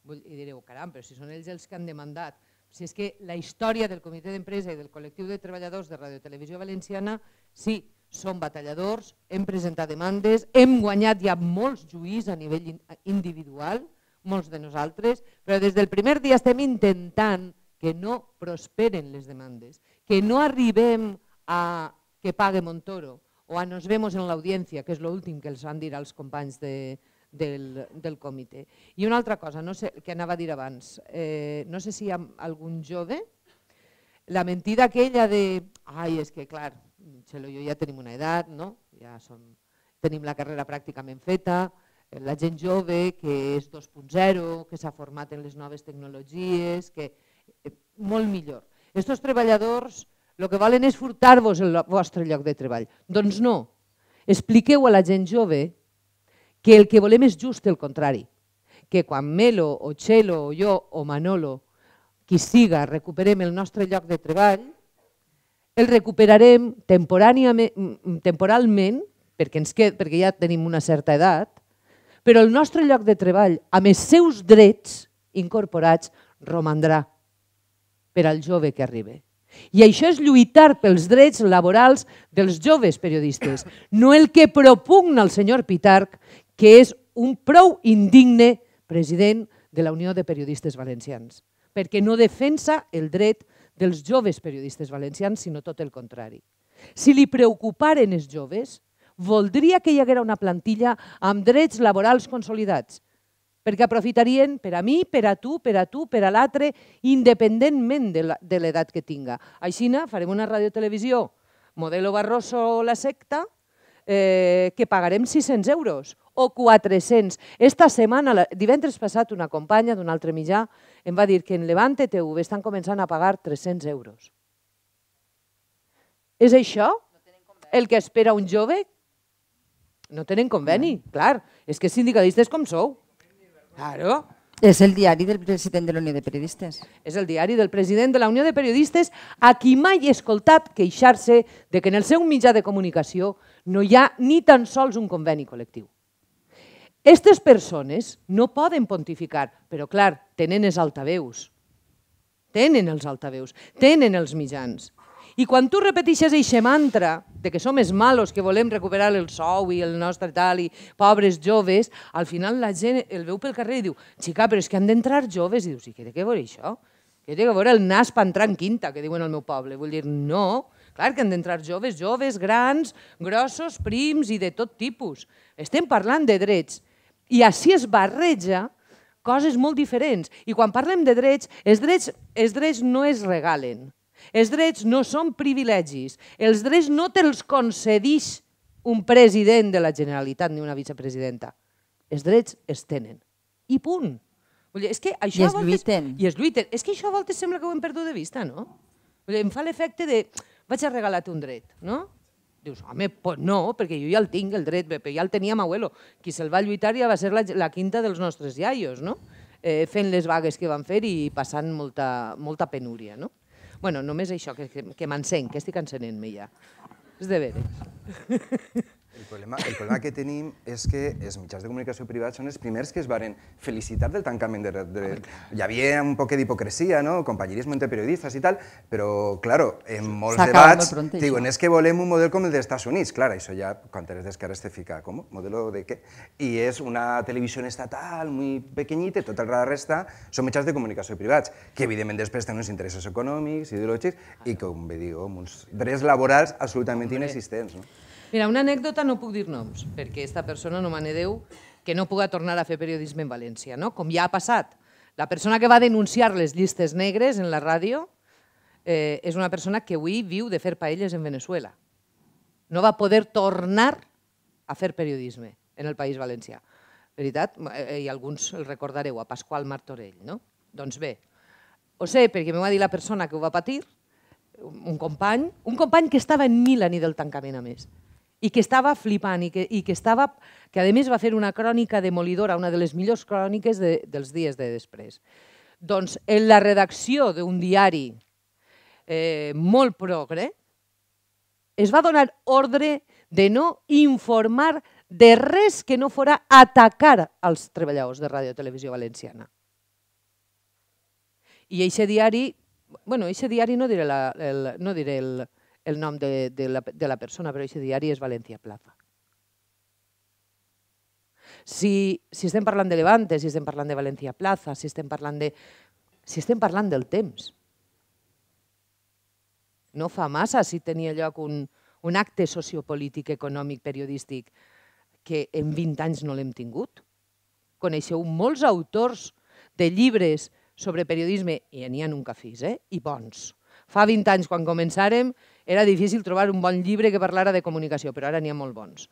I direu, caram, però si són ells els que han demandat. Si és que la història del comitè d'empresa i del col·lectiu de treballadors de Radio Televisió Valenciana, sí, som batalladors, hem presentat demandes, hem guanyat ja molts juïs a nivell individual, molts de nosaltres, però des del primer dia estem intentant que no prosperen les demandes, que no arribem a que pague Montoro, o a nos vemos en l'audiència, que és l'últim que els van dir als companys de, del, del comitè. I una altra cosa no sé, que anava a dir abans, eh, no sé si hi ha algun jove, la mentida aquella de, ai, és que clar, Txelo i jo ja tenim una edat, no? ja som, tenim la carrera pràcticament feta, la gent jove que és 2.0, que s'ha format en les noves tecnologies, que eh, molt millor. Estos treballadors el que volen és furtar-vos el vostre lloc de treball. Doncs no. Expliqueu a la gent jove que el que volem és just el contrari. Que quan Melo o Txelo, o jo o Manolo, qui siga, recuperem el nostre lloc de treball, el recuperarem mm, mm, temporalment, perquè, ens qued, perquè ja tenim una certa edat, però el nostre lloc de treball, amb els seus drets incorporats, romandrà per al jove que arribi. I això és lluitar pels drets laborals dels joves periodistes, no el que propugna el senyor Pitarc, que és un prou indigne president de la Unió de Periodistes Valencians, perquè no defensa el dret dels joves periodistes valencians, sinó tot el contrari. Si li preocuparen els joves, voldria que hi haguera una plantilla amb drets laborals consolidats perquè aprofitarien per a mi, per a tu, per a tu, per a l'altre, independentment de l'edat que tinga. Així farem una radiotelevisió, modelo Barroso la secta, eh, que pagarem 600 euros o 400. Esta setmana, divendres passat, una companya d'un altre mitjà em va dir que en Levante TV estan començant a pagar 300 euros. És això el que espera un jove? No tenen conveni, clar. És que sindicalistes com sou. Claro. És el diari del president de la Unió de Periodistes. És el diari del president de la Unió de Periodistes a qui mai he escoltat queixar-se de que en el seu mitjà de comunicació no hi ha ni tan sols un conveni col·lectiu. Estes persones no poden pontificar, però clar, tenen els altaveus. Tenen els altaveus, tenen els mitjans. I quan tu repeteixes aquest mantra de que som els malos, que volem recuperar el sou i el nostre tal, i pobres joves, al final la gent el veu pel carrer i diu «Xica, però és que han d'entrar joves». I diu «Sí, què té a veure això? Que té que veure el nas per entrar en quinta, que diuen al meu poble». Vull dir, no, clar que han d'entrar joves, joves, grans, grossos, prims i de tot tipus. Estem parlant de drets. I així es barreja coses molt diferents. I quan parlem de drets, els drets, els drets no es regalen. Els drets no són privilegis. Els drets no te'ls concedeix un president de la Generalitat ni una vicepresidenta. Els drets es tenen. I punt. Vull dir, és que això I es voltes, lluiten. I es lluiten. És que això a voltes sembla que ho hem perdut de vista, no? Vull dir, em fa l'efecte de... Vaig a regalar-te un dret, no? Dius, home, pues no, perquè jo ja el tinc, el dret, però ja el tenia abuelo. Qui se'l va lluitar ja va ser la, la quinta dels nostres iaios, no? Eh, fent les vagues que van fer i passant molta, molta penúria, no? Bueno, només això, que, que, que m'encenc, que estic encenent-me ja. És de veres. El problema, el problema que tenim és que els mitjans de comunicació privats són els primers que es varen felicitar del tancament de... de... Ah, hi havia un poc d'hipocresia, no? companyerisme entre periodistes i tal, però, clar, en molts debats diuen és que volem un model com el dels Estats Units. Clar, això ja, quan eres d'esquerres te fica, com? ¿Modelo de què? I és una televisió estatal muy pequeñita tota la resta són mitjans de comunicació privats, que evidentment després tenen uns interessos econòmics, ideològics, i com bé digo, uns drets laborals absolutament inexistents. No? Mira, una anècdota no puc dir noms, perquè aquesta persona no mane Déu que no puga tornar a fer periodisme en València, no? com ja ha passat. La persona que va denunciar les llistes negres en la ràdio eh, és una persona que avui viu de fer paelles en Venezuela. No va poder tornar a fer periodisme en el País Valencià. Veritat? Eh, I alguns el recordareu, a Pasqual Martorell. No? Doncs bé, ho sé perquè m'ho va dir la persona que ho va patir, un company, un company que estava en nit del tancament a més i que estava flipant i que, i que estava que a més va fer una crònica demolidora, una de les millors cròniques de, dels dies de després. Doncs en la redacció d'un diari eh, molt progre es va donar ordre de no informar de res que no fora atacar als treballadors de Ràdio Televisió Valenciana. I aquest diari, bueno, aquest diari no diré, la, el, no diré el, el nom de, de, la, de la persona, però aquest diari és València Plaza. Si, si estem parlant de Levante, si estem parlant de València Plaza, si estem parlant de... Si estem parlant del temps. No fa massa si tenia lloc un, un acte sociopolític, econòmic, periodístic, que en 20 anys no l'hem tingut. Coneixeu molts autors de llibres sobre periodisme, i n'hi ha un cafís, eh? i bons. Fa 20 anys, quan començàrem, era difícil trobar un bon llibre que parlara de comunicació, però ara n'hi ha molt bons.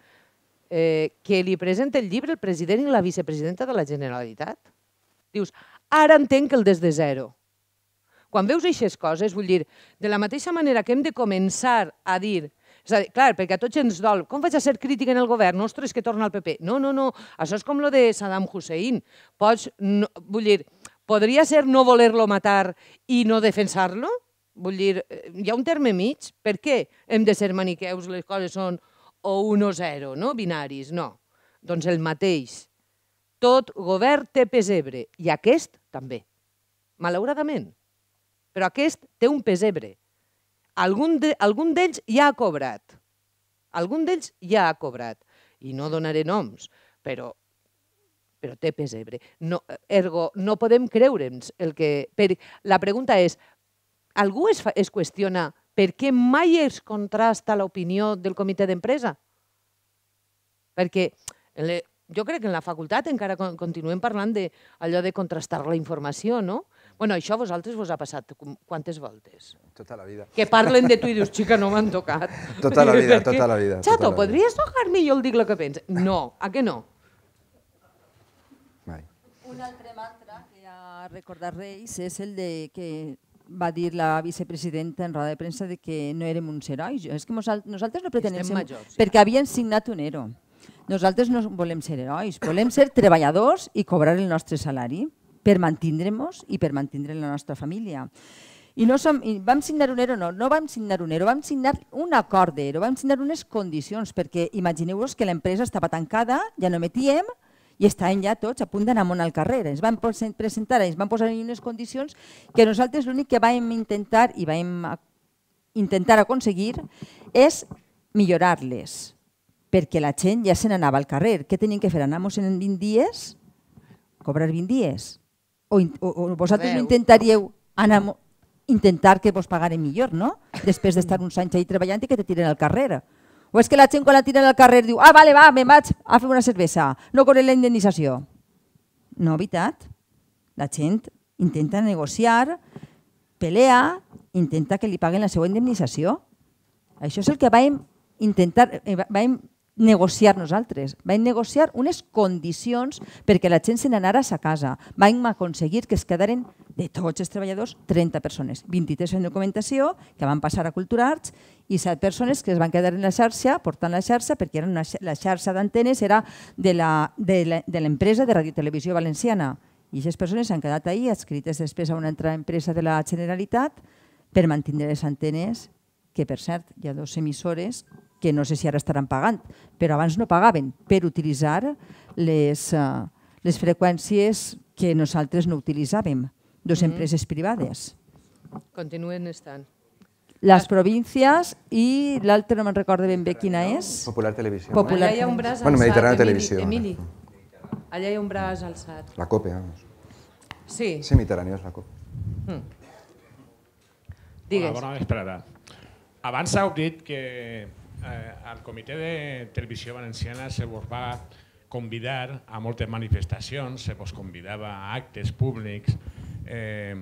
Eh, que li presenta el llibre el president i la vicepresidenta de la Generalitat? Dius, ara entenc que el des de zero. Quan veus aquestes coses, vull dir, de la mateixa manera que hem de començar a dir és a dir, clar, perquè a tots ens dol. Com vaig a ser crític en el govern? Ostres, que torna al PP. No, no, no. Això és com lo de Saddam Hussein. Pots, no, vull dir, podria ser no voler-lo matar i no defensar-lo? Vull dir, eh, hi ha un terme mig? Per què hem de ser maniqueus, les coses són o un o zero, no? binaris? No. Doncs el mateix. Tot govern té pesebre, i aquest també, malauradament. Però aquest té un pesebre. Algun d'ells de, ja ha cobrat. Algun d'ells ja ha cobrat. I no donaré noms, però però té pesebre. No, ergo, no podem creure'ns el que... Per... La pregunta és, Algú es, fa, es qüestiona per què mai es contrasta l'opinió del comitè d'empresa? Perquè le, jo crec que en la facultat encara continuem parlant de allò de contrastar la informació, no? Bueno, això a vosaltres vos ha passat quantes voltes? Tota la vida. Que parlen de tu i dius, xica, no m'han tocat. Tota la vida, Perquè, tota la vida. Tota Chato, tota la podries tocar-me i jo el dic el que pensa? No, a què no? Mai. Un altre mantra que ha recordat Reis és el de que va dir la vicepresidenta en roda de premsa de que no érem uns herois. És que nosaltres no pretenem ser... Majors, perquè havien signat un ERO. Nosaltres no volem ser herois, volem ser treballadors i cobrar el nostre salari per mantindre-nos i per mantindre la nostra família. I no som, i vam signar un ERO, no, no vam signar un ERO, vam signar un acord d'ERO, vam signar unes condicions, perquè imagineu-vos que l'empresa estava tancada, ja no metíem, i estàvem ja tots a punt d'anar al carrer. Ens van presentar, ens van posar en unes condicions que nosaltres l'únic que vam intentar i vam intentar aconseguir és millorar-les, perquè la gent ja se n'anava al carrer. Què tenien que fer? Anar-nos en 20 dies? Cobrar 20 dies? O, o, o vosaltres Veu. no intentaríeu anar intentar que vos pagarem millor, no? Després d'estar uns anys allà treballant i que te tiren al carrer. O és que la gent quan la tiren al carrer diu ah, vale, va, me'n vaig a fer una cervesa, no corre la indemnització. No, veritat. La gent intenta negociar, pelea, intenta que li paguen la seva indemnització. Això és el que vam intentar, eh, vam negociar nosaltres. Vam negociar unes condicions perquè la gent se n'anara a sa casa. Vam aconseguir que es quedaren de tots els treballadors 30 persones, 23 en documentació, que van passar a Arts i set persones que es van quedar en la xarxa, portant la xarxa, perquè era una, la xarxa d'antenes era de l'empresa de, de de Radiotelevisió Valenciana. I aquestes persones s'han quedat ahir, escrites després a una altra empresa de la Generalitat, per mantenir les antenes, que per cert hi ha dos emissores que no sé si ara estaran pagant, però abans no pagaven per utilitzar les, eh, les freqüències que nosaltres no utilitzàvem, dues mm -hmm. empreses privades. Continuen estant les províncies i l'altre no me'n recordo ben bé quina és. Popular Televisió. Popular. Allà hi ha un braç alçat, bueno, Mediterrània Televisió. Emili, allà hi ha un braç alçat. La COPE, vamos. Sí. Sí, Mediterrània és la COPE. Mm. Digues. Hola, bona vesprada. Abans heu dit que eh, el Comitè de Televisió Valenciana se vos va convidar a moltes manifestacions, se vos convidava a actes públics, eh,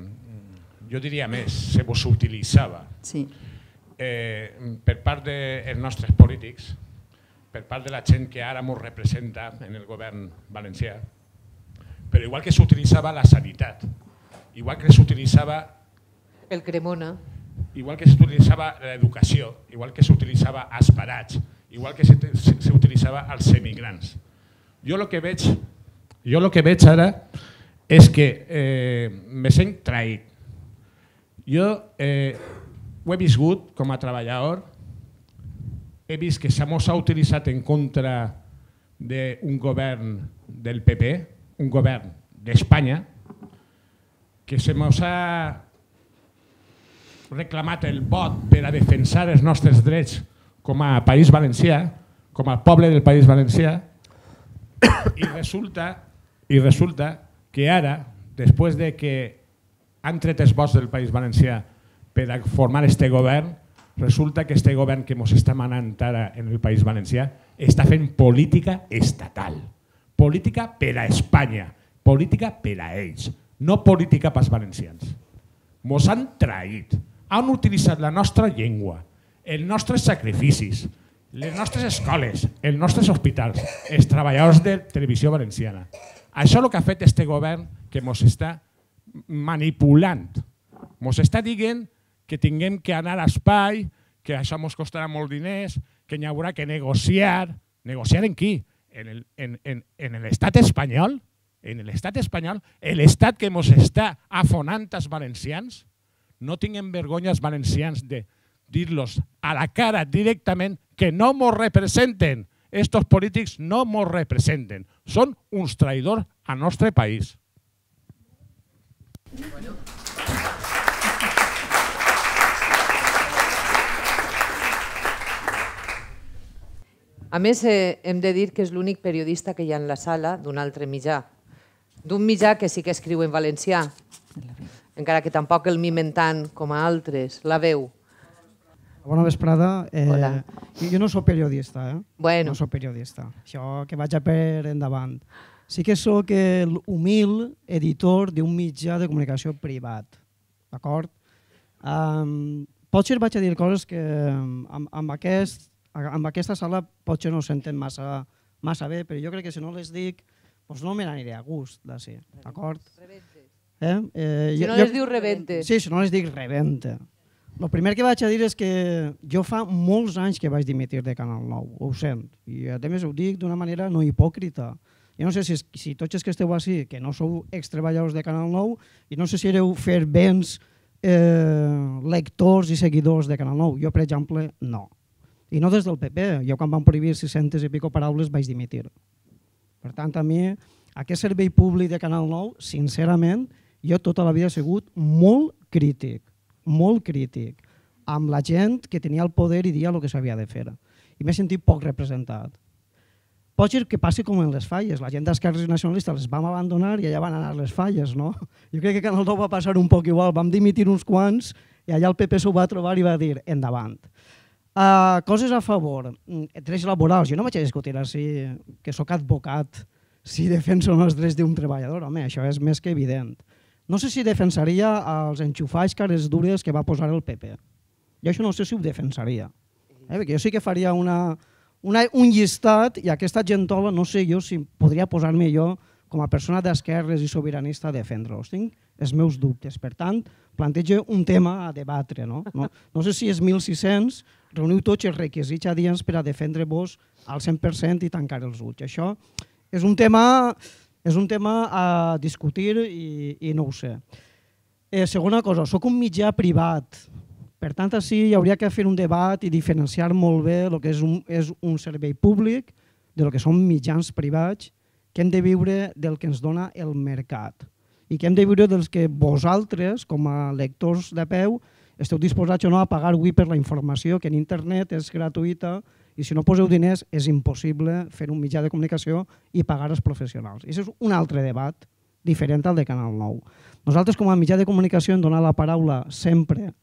jo diria més, se vos utilitzava sí. eh, per part dels de nostres polítics, per part de la gent que ara ens representa en el govern valencià, però igual que s'utilitzava la sanitat, igual que s'utilitzava... El Cremona. Igual que s'utilitzava l'educació, igual que s'utilitzava els parats, igual que s'utilitzava els emigrants. Jo el que veig, jo lo que veig ara és que eh, me sent traït jo eh, ho he viscut com a treballador, he vist que Samos s'ha utilitzat en contra d'un govern del PP, un govern d'Espanya, que se mos ha reclamat el vot per a defensar els nostres drets com a País Valencià, com a poble del País Valencià, i resulta, i resulta que ara, després de que han tret els vots del País Valencià per a formar este govern, resulta que este govern que ens està manant ara en el País Valencià està fent política estatal, política per a Espanya, política per a ells, no política pels valencians. Ens han traït, han utilitzat la nostra llengua, els nostres sacrificis, les nostres escoles, els nostres hospitals, els treballadors de televisió valenciana. Això és el que ha fet este govern que ens està manipulant. Ens està dient que tinguem que anar a l'espai, que això ens costarà molt diners, que n'hi haurà que negociar. Negociar en qui? En l'estat en, en, en espanyol? En l'estat espanyol? L'estat que ens està afonant als valencians? No tinguem vergonya els valencians de dir-los a la cara directament que no mos representen. Estos polítics no mos representen. Són uns traïdors al nostre país. A més, eh, hem de dir que és l'únic periodista que hi ha en la sala d'un altre mitjà, d'un mitjà que sí que escriu en valencià, encara que tampoc el mimen tant com a altres, la veu. Bona vesprada. Eh, Hola. Jo no sóc periodista, eh? Bueno. No sóc periodista. Això que vaig a per endavant sí que sóc el humil editor d'un mitjà de comunicació privat, d'acord? Um, potser vaig a dir coses que amb, amb, aquest, amb aquesta sala potser no s'entén massa, massa bé, però jo crec que si no les dic, doncs no me n'aniré a gust d'ací, d'acord? Eh? Eh, si jo, no les jo, diu rebente. Sí, si no les dic rebente. El primer que vaig a dir és que jo fa molts anys que vaig dimitir de Canal 9, ho sent, i a més ho dic d'una manera no hipòcrita, jo no sé si, si tots els que esteu així, que no sou extreballadors de Canal 9, i no sé si éreu fer béns eh, lectors i seguidors de Canal 9. Jo, per exemple, no. I no des del PP. Jo quan van prohibir 600 i pico paraules vaig dimitir. Per tant, a mi, aquest servei públic de Canal 9, sincerament, jo tota la vida he sigut molt crític, molt crític, amb la gent que tenia el poder i dia el que s'havia de fer. I m'he sentit poc representat pot ser que passi com en les falles. La gent d'Esquerra Nacionalista les vam abandonar i allà van anar les falles, no? Jo crec que Canal 2 va passar un poc igual. Vam dimitir uns quants i allà el PP s'ho va trobar i va dir endavant. Uh, coses a favor, mm, drets laborals. Jo no vaig a discutir si que sóc advocat, si defenso els drets d'un treballador. Home, això és més que evident. No sé si defensaria els enxufalls cares dures que va posar el PP. Jo això no sé si ho defensaria. Eh? Perquè jo sí que faria una, una, un llistat, i aquesta gentola, no sé jo si podria posar-me jo com a persona d'esquerres i sobiranista a defendre-los. Tinc els meus dubtes. Per tant, plantejo un tema a debatre. No, no, no sé si és 1.600, reuniu tots els requisits adients per a defendre-vos al 100% i tancar els ulls. Això és un tema, és un tema a discutir i, i no ho sé. Eh, segona cosa, sóc un mitjà privat, per tant, així hi hauria que fer un debat i diferenciar molt bé el que és un, és un servei públic de lo que són mitjans privats que hem de viure del que ens dona el mercat i que hem de viure dels que vosaltres, com a lectors de peu, esteu disposats o no a pagar avui per la informació, que en internet és gratuïta i si no poseu diners és impossible fer un mitjà de comunicació i pagar els professionals. I això és un altre debat diferent al de Canal 9. Nosaltres com a mitjà de comunicació hem donat la paraula sempre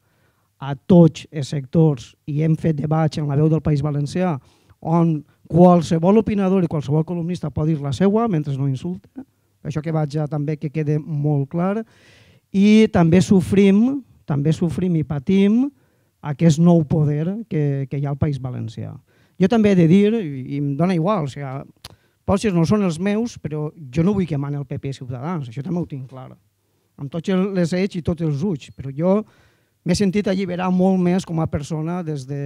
a tots els sectors i hem fet debats en la veu del País Valencià on qualsevol opinador i qualsevol columnista pot dir la seva mentre no insulta, això que vaig ja també que quede molt clar, i també sofrim, també sofrim i patim aquest nou poder que, que hi ha al País Valencià. Jo també he de dir, i, i em dona igual, o sigui, potser no són els meus, però jo no vull que mani el PP Ciutadans, això també ho tinc clar. Amb tots els ets i tots els ulls, però jo m'he sentit alliberar molt més com a persona des, de,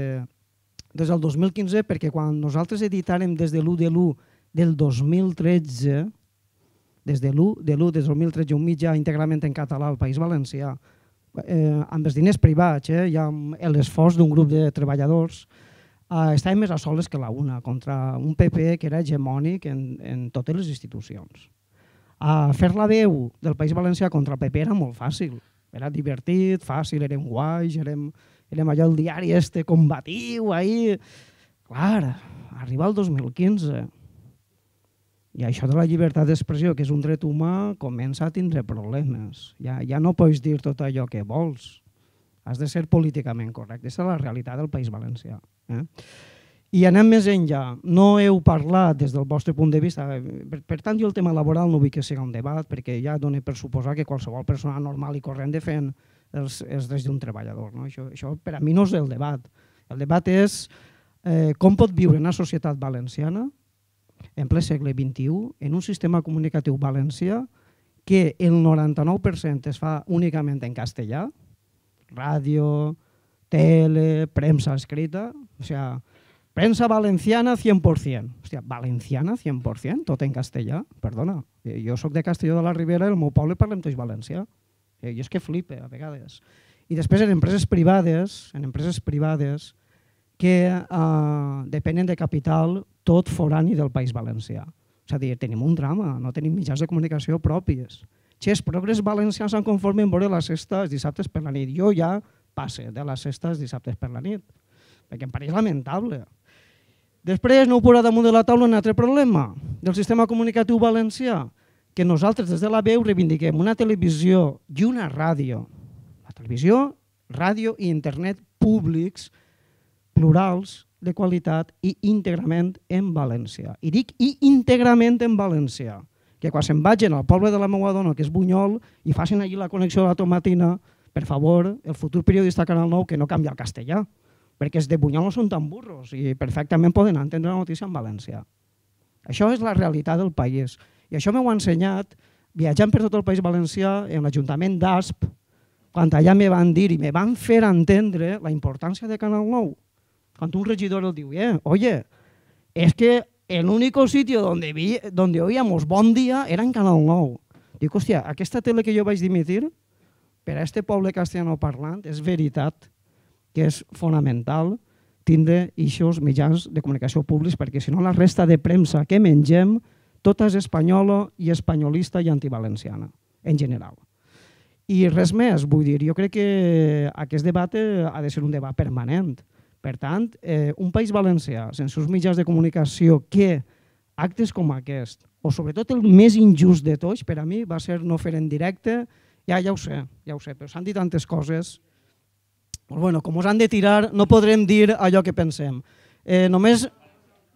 des del 2015, perquè quan nosaltres editàrem des de l'1 de l'1 del 2013, des de l'1 de l'1 del 2013, un mitjà íntegrament en català al País Valencià, eh, amb els diners privats eh, i amb l'esforç d'un grup de treballadors, eh, estàvem més a soles que la una, contra un PP que era hegemònic en, en totes les institucions. A eh, fer la veu del País Valencià contra el PP era molt fàcil era divertit, fàcil, érem guais, érem, érem allò el diari este combatiu, ahí. Clar, arriba el 2015 i això de la llibertat d'expressió, que és un dret humà, comença a tindre problemes. Ja, ja no pots dir tot allò que vols. Has de ser políticament correcte. Aquesta és la realitat del País Valencià. Eh? I anem més enllà, no heu parlat des del vostre punt de vista, eh, per, per tant jo el tema laboral no vull que sigui un debat perquè ja dona per suposar que qualsevol persona normal i corrent de fent els, els drets d'un treballador. No? Això, això per a mi no és el debat. El debat és eh, com pot viure una societat valenciana en ple segle XXI en un sistema comunicatiu valencià que el 99% es fa únicament en castellà, ràdio, tele, premsa escrita, o sigui, Prensa valenciana 100%. Hòstia, valenciana 100%? Tot en castellà? Perdona, eh, jo sóc de Castelló de la Ribera, el meu poble parlem tots valencià. Eh, I és que flipa, a vegades. I després en empreses privades, en empreses privades que eh, depenen de capital tot forani del País Valencià. És a dir, tenim un drama, no tenim mitjans de comunicació propis. Si els progrés valencians se'n conformen veure la sexta els dissabtes per la nit. Jo ja passe de les sexta els dissabtes per la nit, perquè em pareix lamentable. Després no posa damunt de la taula un altre problema del sistema comunicatiu valencià, que nosaltres des de la veu reivindiquem una televisió i una ràdio. La televisió, ràdio i internet públics, plurals, de qualitat i íntegrament en valencià. I dic i íntegrament en valencià, que quan se'n vagin al poble de la meva dona, que és Bunyol, i facin allí la connexió de la tomatina, per favor, el futur periodista Canal 9, que no canvia el castellà perquè els de Bunyol no són tan burros i perfectament poden entendre la notícia en valencià. Això és la realitat del país. I això m'ho ha ensenyat viatjant per tot el País Valencià en l'Ajuntament d'Asp, quan allà me van dir i me van fer entendre la importància de Canal Nou. Quan un regidor el diu, eh, oye, és que el único sitio donde, vi, donde oíamos bon dia era en Canal Nou. Dic, hòstia, aquesta tele que jo vaig dimitir, per a este poble castellano parlant, és veritat que és fonamental tindre eixos mitjans de comunicació públics perquè si no la resta de premsa que mengem tota és espanyola i espanyolista i antivalenciana en general. I res més, vull dir, jo crec que aquest debat eh, ha de ser un debat permanent. Per tant, eh, un país valencià sense uns mitjans de comunicació que actes com aquest, o sobretot el més injust de tots, per a mi va ser no fer en directe, ja ja ho sé, ja ho sé, però s'han dit tantes coses Pues bueno, com us han de tirar, no podrem dir allò que pensem. Eh, només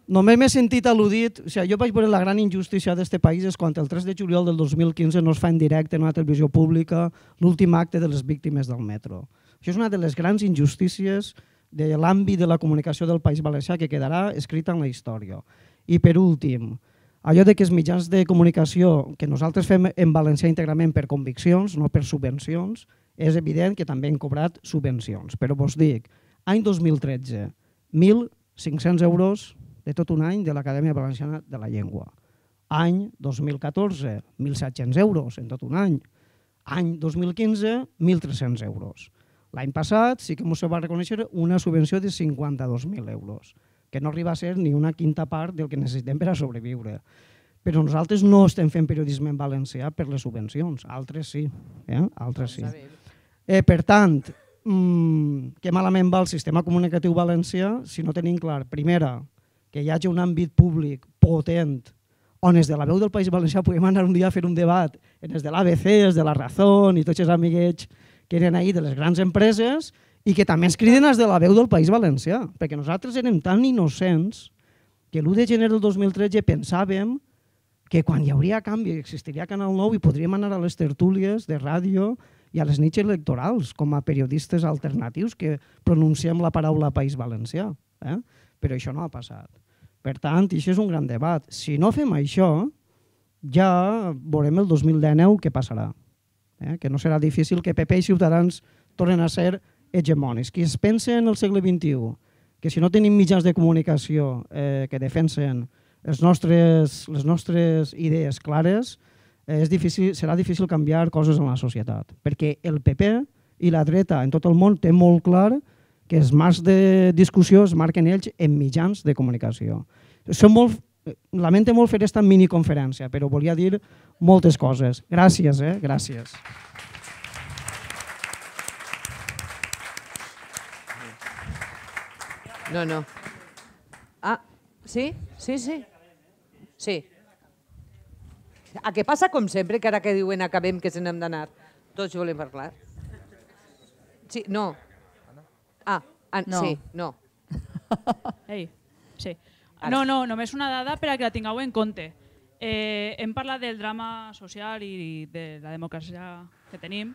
Només m'he sentit al·ludit, o sigui, jo vaig veure la gran injustícia d'aquest país és quan el 3 de juliol del 2015 no es fa en directe en una televisió pública l'últim acte de les víctimes del metro. Això és una de les grans injustícies de l'àmbit de la comunicació del País Valencià que quedarà escrita en la història. I per últim, allò de que els mitjans de comunicació que nosaltres fem en valencià íntegrament per conviccions, no per subvencions, és evident que també han cobrat subvencions, però vos dic, any 2013, 1.500 euros de tot un any de l'Acadèmia Valenciana de la Llengua. Any 2014, 1.700 euros en tot un any. Any 2015, 1.300 euros. L'any passat sí que ens va reconèixer una subvenció de 52.000 euros, que no arriba a ser ni una quinta part del que necessitem per a sobreviure. Però nosaltres no estem fent periodisme en valencià per les subvencions, altres sí. Eh? Altres doncs sí. Eh, per tant, mmm, que malament va el sistema comunicatiu valencià si no tenim clar, primera, que hi hagi un àmbit públic potent on des de la veu del País Valencià puguem anar un dia a fer un debat en els de l'ABC, els de la Razón i tots els amiguets que eren ahir de les grans empreses i que també ens criden els de la veu del País Valencià, perquè nosaltres érem tan innocents que l'1 de gener del 2013 pensàvem que quan hi hauria canvi existiria Canal 9 i podríem anar a les tertúlies de ràdio i a les nits electorals, com a periodistes alternatius que pronunciem la paraula País Valencià. Eh? Però això no ha passat. Per tant, això és un gran debat. Si no fem això, ja veurem el 2019 què passarà. Eh? Que no serà difícil que PP i Ciutadans tornen a ser hegemònics. Qui es pensa en el segle XXI que si no tenim mitjans de comunicació eh, que defensen els nostres, les nostres idees clares, Eh, és difícil, serà difícil canviar coses en la societat, perquè el PP i la dreta en tot el món té molt clar que els marcs de discussió es marquen ells en mitjans de comunicació. Són molt, eh, lamento molt fer aquesta miniconferència, però volia dir moltes coses. Gràcies, eh? Gràcies. No, no. Ah, sí? Sí, sí. Sí. A què passa, com sempre, que ara que diuen acabem que se n'hem d'anar? Tots volem parlar. Sí, no. Ah, an, ah, no. sí, no. Ei, sí. No, no, només una dada per a que la tingueu en compte. Eh, hem parlat del drama social i de la democràcia que tenim,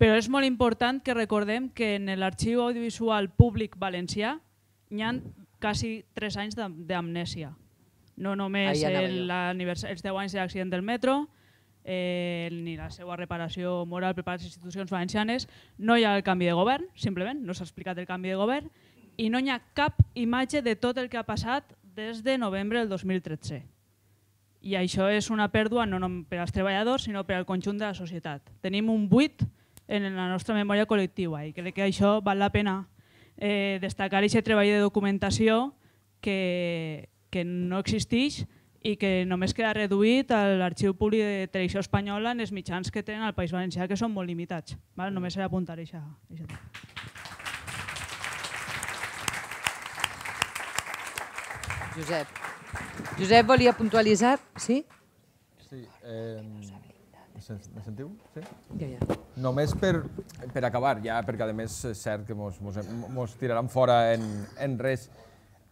però és molt important que recordem que en l'arxiu audiovisual públic valencià n'hi ha quasi tres anys d'amnèsia no només l'aniversari, els 10 anys de l'accident del metro, eh, ni la seva reparació moral per part de les institucions valencianes, no hi ha el canvi de govern, simplement, no s'ha explicat el canvi de govern, i no hi ha cap imatge de tot el que ha passat des de novembre del 2013. I això és una pèrdua no només per als treballadors, sinó per al conjunt de la societat. Tenim un buit en la nostra memòria col·lectiva i crec que això val la pena eh, destacar aquest treball de documentació que, que no existeix i que només queda reduït a l'arxiu públic de televisió espanyola en els mitjans que tenen al País Valencià, que són molt limitats. Val? Només d'apuntar això. això. Josep. Josep volia puntualitzar, sí? Sí. Eh, me sentiu? Sí? Ja, ja. Només per, per acabar, ja, perquè a més és cert que mos, mos, mos tiraran fora en, en res.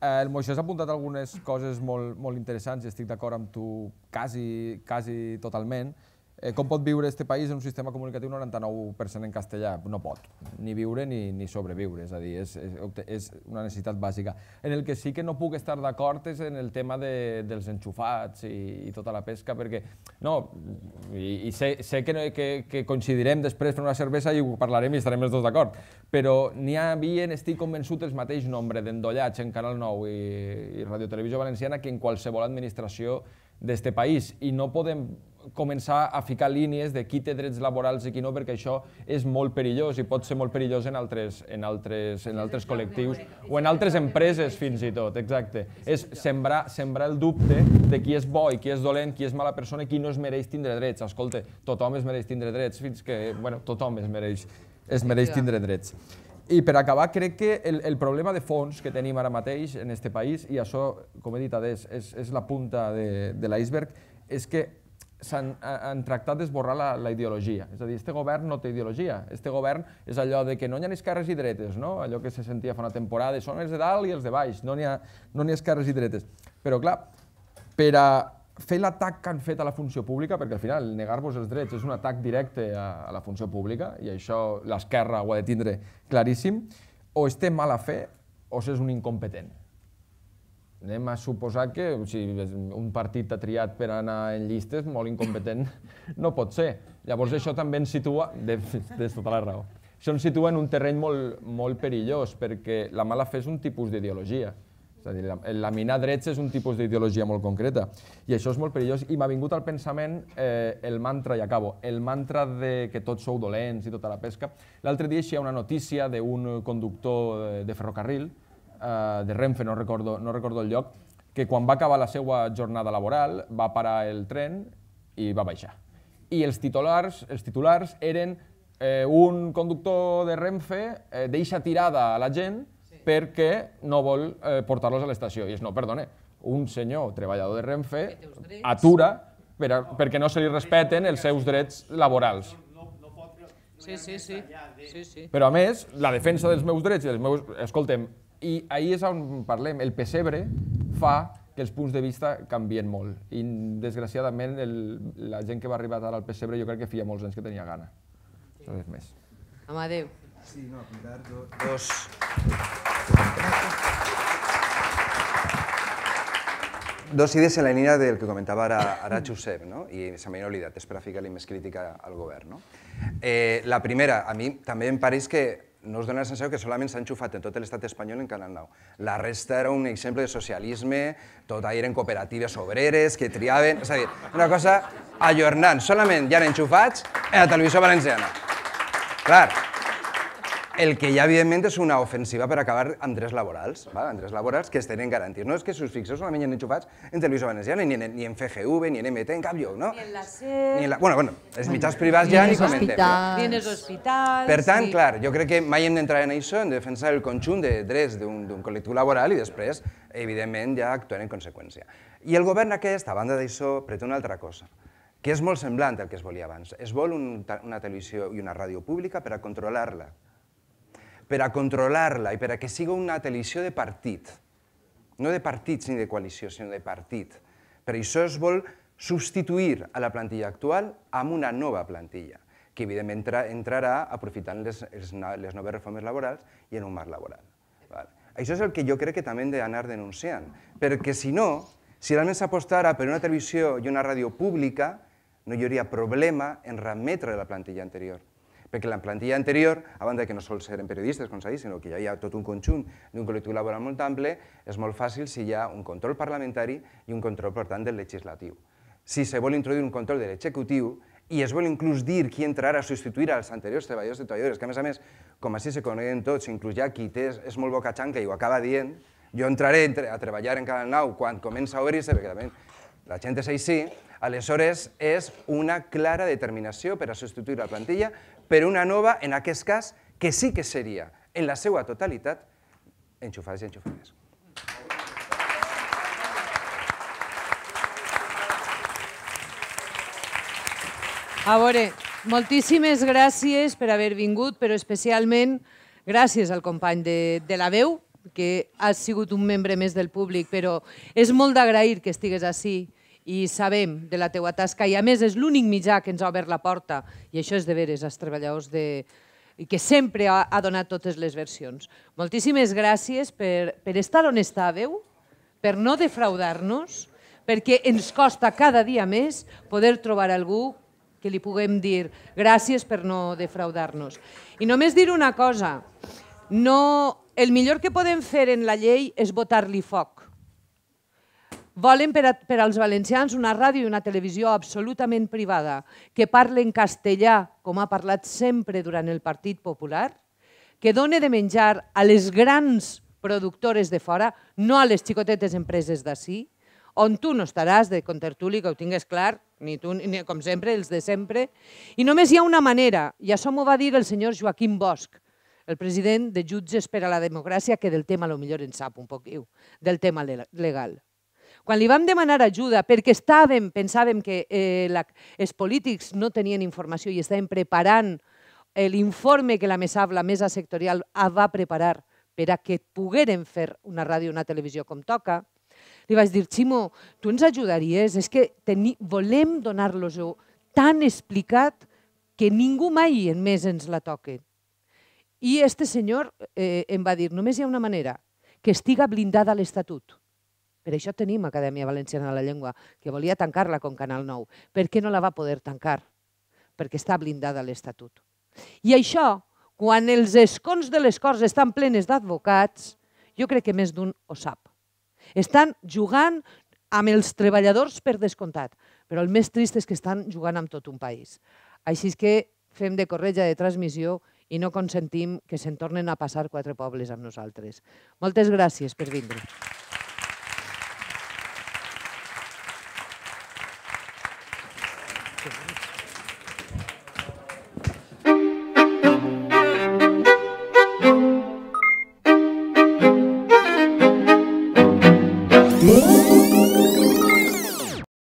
Eh, el Moixés ha apuntat algunes coses molt, molt interessants i estic d'acord amb tu quasi, quasi totalment. Eh, com pot viure este país en un sistema comunicatiu 99% en castellà? No pot, ni viure ni, ni sobreviure, és a dir, és, és, és una necessitat bàsica. En el que sí que no puc estar d'acord és en el tema de, dels enxufats i, i tota la pesca, perquè, no, i, i sé, sé que, no, que, que coincidirem després per una cervesa i ho parlarem i estarem els dos d'acord, però n'hi havia, estic convençut, el mateix nombre d'endollats en Canal 9 i, i Radio Televisió Valenciana que en qualsevol administració d'este país, i no podem començar a ficar línies de qui té drets laborals i qui no, perquè això és molt perillós i pot ser molt perillós en altres, en altres, en altres col·lectius o en altres empreses fins i tot, exacte. És sembrar, sembrar el dubte de qui és bo i qui és dolent, qui és mala persona i qui no es mereix tindre drets. Escolta, tothom es mereix tindre drets fins que, bueno, tothom es mereix, es mereix tindre drets. I per acabar, crec que el, el problema de fons que tenim ara mateix en aquest país, i això, com he dit, és, és, és la punta de, de l'iceberg, és que han, eh, han tractat d'esborrar la, la ideologia. És a dir, este govern no té ideologia. Este govern és allò de que no hi ha ni esquerres i dretes, no? allò que se sentia fa una temporada, són els de dalt i els de baix, no hi ha, no ha esquerres i dretes. Però clar, per a fer l'atac que han fet a la funció pública, perquè al final negar-vos els drets és un atac directe a, a la funció pública, i això l'esquerra ho ha de tindre claríssim, o es té mala fe o s'és un incompetent anem a suposar que o sigui, un partit ha triat per anar en llistes molt incompetent no pot ser. Llavors això també ens situa, de, de tota la raó, això ens situa en un terreny molt, molt perillós perquè la mala fe és un tipus d'ideologia. És a dir, la, mina drets és un tipus d'ideologia molt concreta i això és molt perillós i m'ha vingut al pensament eh, el mantra, i acabo, el mantra de que tots sou dolents i tota la pesca. L'altre dia hi ha una notícia d'un conductor eh, de ferrocarril eh, de Renfe, no recordo, no recordo el lloc, que quan va acabar la seva jornada laboral va parar el tren i va baixar. I els titulars, els titulars eren eh, un conductor de Renfe eh, deixa tirada a la gent sí. perquè no vol eh, portar-los a l'estació. I és, no, perdone, un senyor treballador de Renfe atura per a, no, perquè no se li respeten els seus drets laborals. sí, sí, sí. sí, sí. Però a més, la defensa dels meus drets i dels meus... Escolta'm, i ahir és on parlem. El pessebre fa que els punts de vista canvien molt. I, desgraciadament, el, la gent que va arribar ara al pessebre jo crec que feia molts anys que tenia gana. No res més. Amadeu. Sí, no, apuntar do, dos... Dos idees en la línia del que comentava ara, ara Josep, no? i se m'ha oblidat, és per a ficar-li més crítica al govern. No? Eh, la primera, a mi també em pareix que no us dona la sensació que solament s'ha enxufat en tot l'estat espanyol en Canal 9. La resta era un exemple de socialisme, tot ahir eren cooperatives obreres que triaven... És a dir, una cosa ajornant, solament ja han enxufats la televisió valenciana. Clar, el que hi ha, evidentment, és una ofensiva per acabar amb drets laborals, va? amb drets laborals que es tenen garantits. No és que els us fixeu solament hi ha enxufats en Televisió Valenciana, ni en, ni en FGV, ni en MT, en cap lloc, no? Ni en la SER... Ni e en la... Bueno, bueno, els mitjans privats ja ni comentem. No? Ni en els hospitals... Per tant, sí. clar, jo crec que mai hem d'entrar en això, en defensar el conjunt de drets d'un col·lectiu laboral i després, evidentment, ja actuar en conseqüència. I el govern aquest, a banda d'això, pretén una altra cosa que és molt semblant al que es volia abans. Es vol un, una televisió i una ràdio pública per a controlar-la, per a controlar-la i per a que sigui una televisió de partit. No de partits ni de coalició, sinó de partit. Per això es vol substituir a la plantilla actual amb una nova plantilla, que evidentment entrarà aprofitant les, les noves reformes laborals i en un marc laboral. Val. Això és el que jo crec que també hem d'anar denunciant, perquè si no, si realment s'apostara per una televisió i una ràdio pública, no hi hauria problema en remetre la plantilla anterior perquè la plantilla anterior, a banda que no sols eren periodistes, com s'ha dit, sinó que hi ha tot un conjunt d'un col·lectiu laboral molt ample, és molt fàcil si hi ha un control parlamentari i un control, per tant, del legislatiu. Si se vol introduir un control de l'executiu, i es vol inclús dir qui entrarà a substituir als anteriors treballadors i treballadores, que a més a més, com així se coneguen tots, inclús ja qui té, és molt boca xanca i ho acaba dient, jo entraré a treballar en cada 9 quan comença a obrir-se, perquè també la gent és així, aleshores és una clara determinació per a substituir la plantilla per una nova, en aquest cas, que sí que seria, en la seva totalitat, enxufades i enxufades. A veure, moltíssimes gràcies per haver vingut, però especialment gràcies al company de, de la veu, que has sigut un membre més del públic, però és molt d'agrair que estigues així i sabem de la teua tasca i a més és l'únic mitjà que ens ha obert la porta i això és de veres als treballadors de, i que sempre ha, ha donat totes les versions. Moltíssimes gràcies per, per estar on estàveu, per no defraudar-nos, perquè ens costa cada dia més poder trobar algú que li puguem dir gràcies per no defraudar-nos. I només dir una cosa, no, el millor que podem fer en la llei és votar-li foc, Volen per, a, per als valencians una ràdio i una televisió absolutament privada, que parli en castellà, com ha parlat sempre durant el Partit Popular, que done de menjar a les grans productores de fora, no a les xicotetes empreses d'ací, on tu no estaràs de contertuli, que ho tingues clar, ni tu, ni, com sempre, els de sempre. I només hi ha una manera, i això m'ho va dir el senyor Joaquim Bosch, el president de Jutges per a la Democràcia, que del tema a lo millor en sap un poc, del tema legal. Quan li vam demanar ajuda, perquè estàvem, pensàvem que eh, la, els polítics no tenien informació i estaven preparant eh, l'informe que la MESAB, la mesa sectorial, va preparar per a que pogueren fer una ràdio i una televisió com toca, li vaig dir, Ximo, tu ens ajudaries? És que teni... volem donar-los-ho tan explicat que ningú mai en més ens la toque. I este senyor eh, em va dir, només hi ha una manera, que estiga blindada l'Estatut. Per això tenim Acadèmia Valenciana de la Llengua, que volia tancar-la com Canal 9. Per què no la va poder tancar? Perquè està blindada l'Estatut. I això, quan els escons de les Corts estan plenes d'advocats, jo crec que més d'un ho sap. Estan jugant amb els treballadors per descomptat, però el més trist és que estan jugant amb tot un país. Així que fem de corretja de transmissió i no consentim que se'n tornen a passar quatre pobles amb nosaltres. Moltes gràcies per vindre.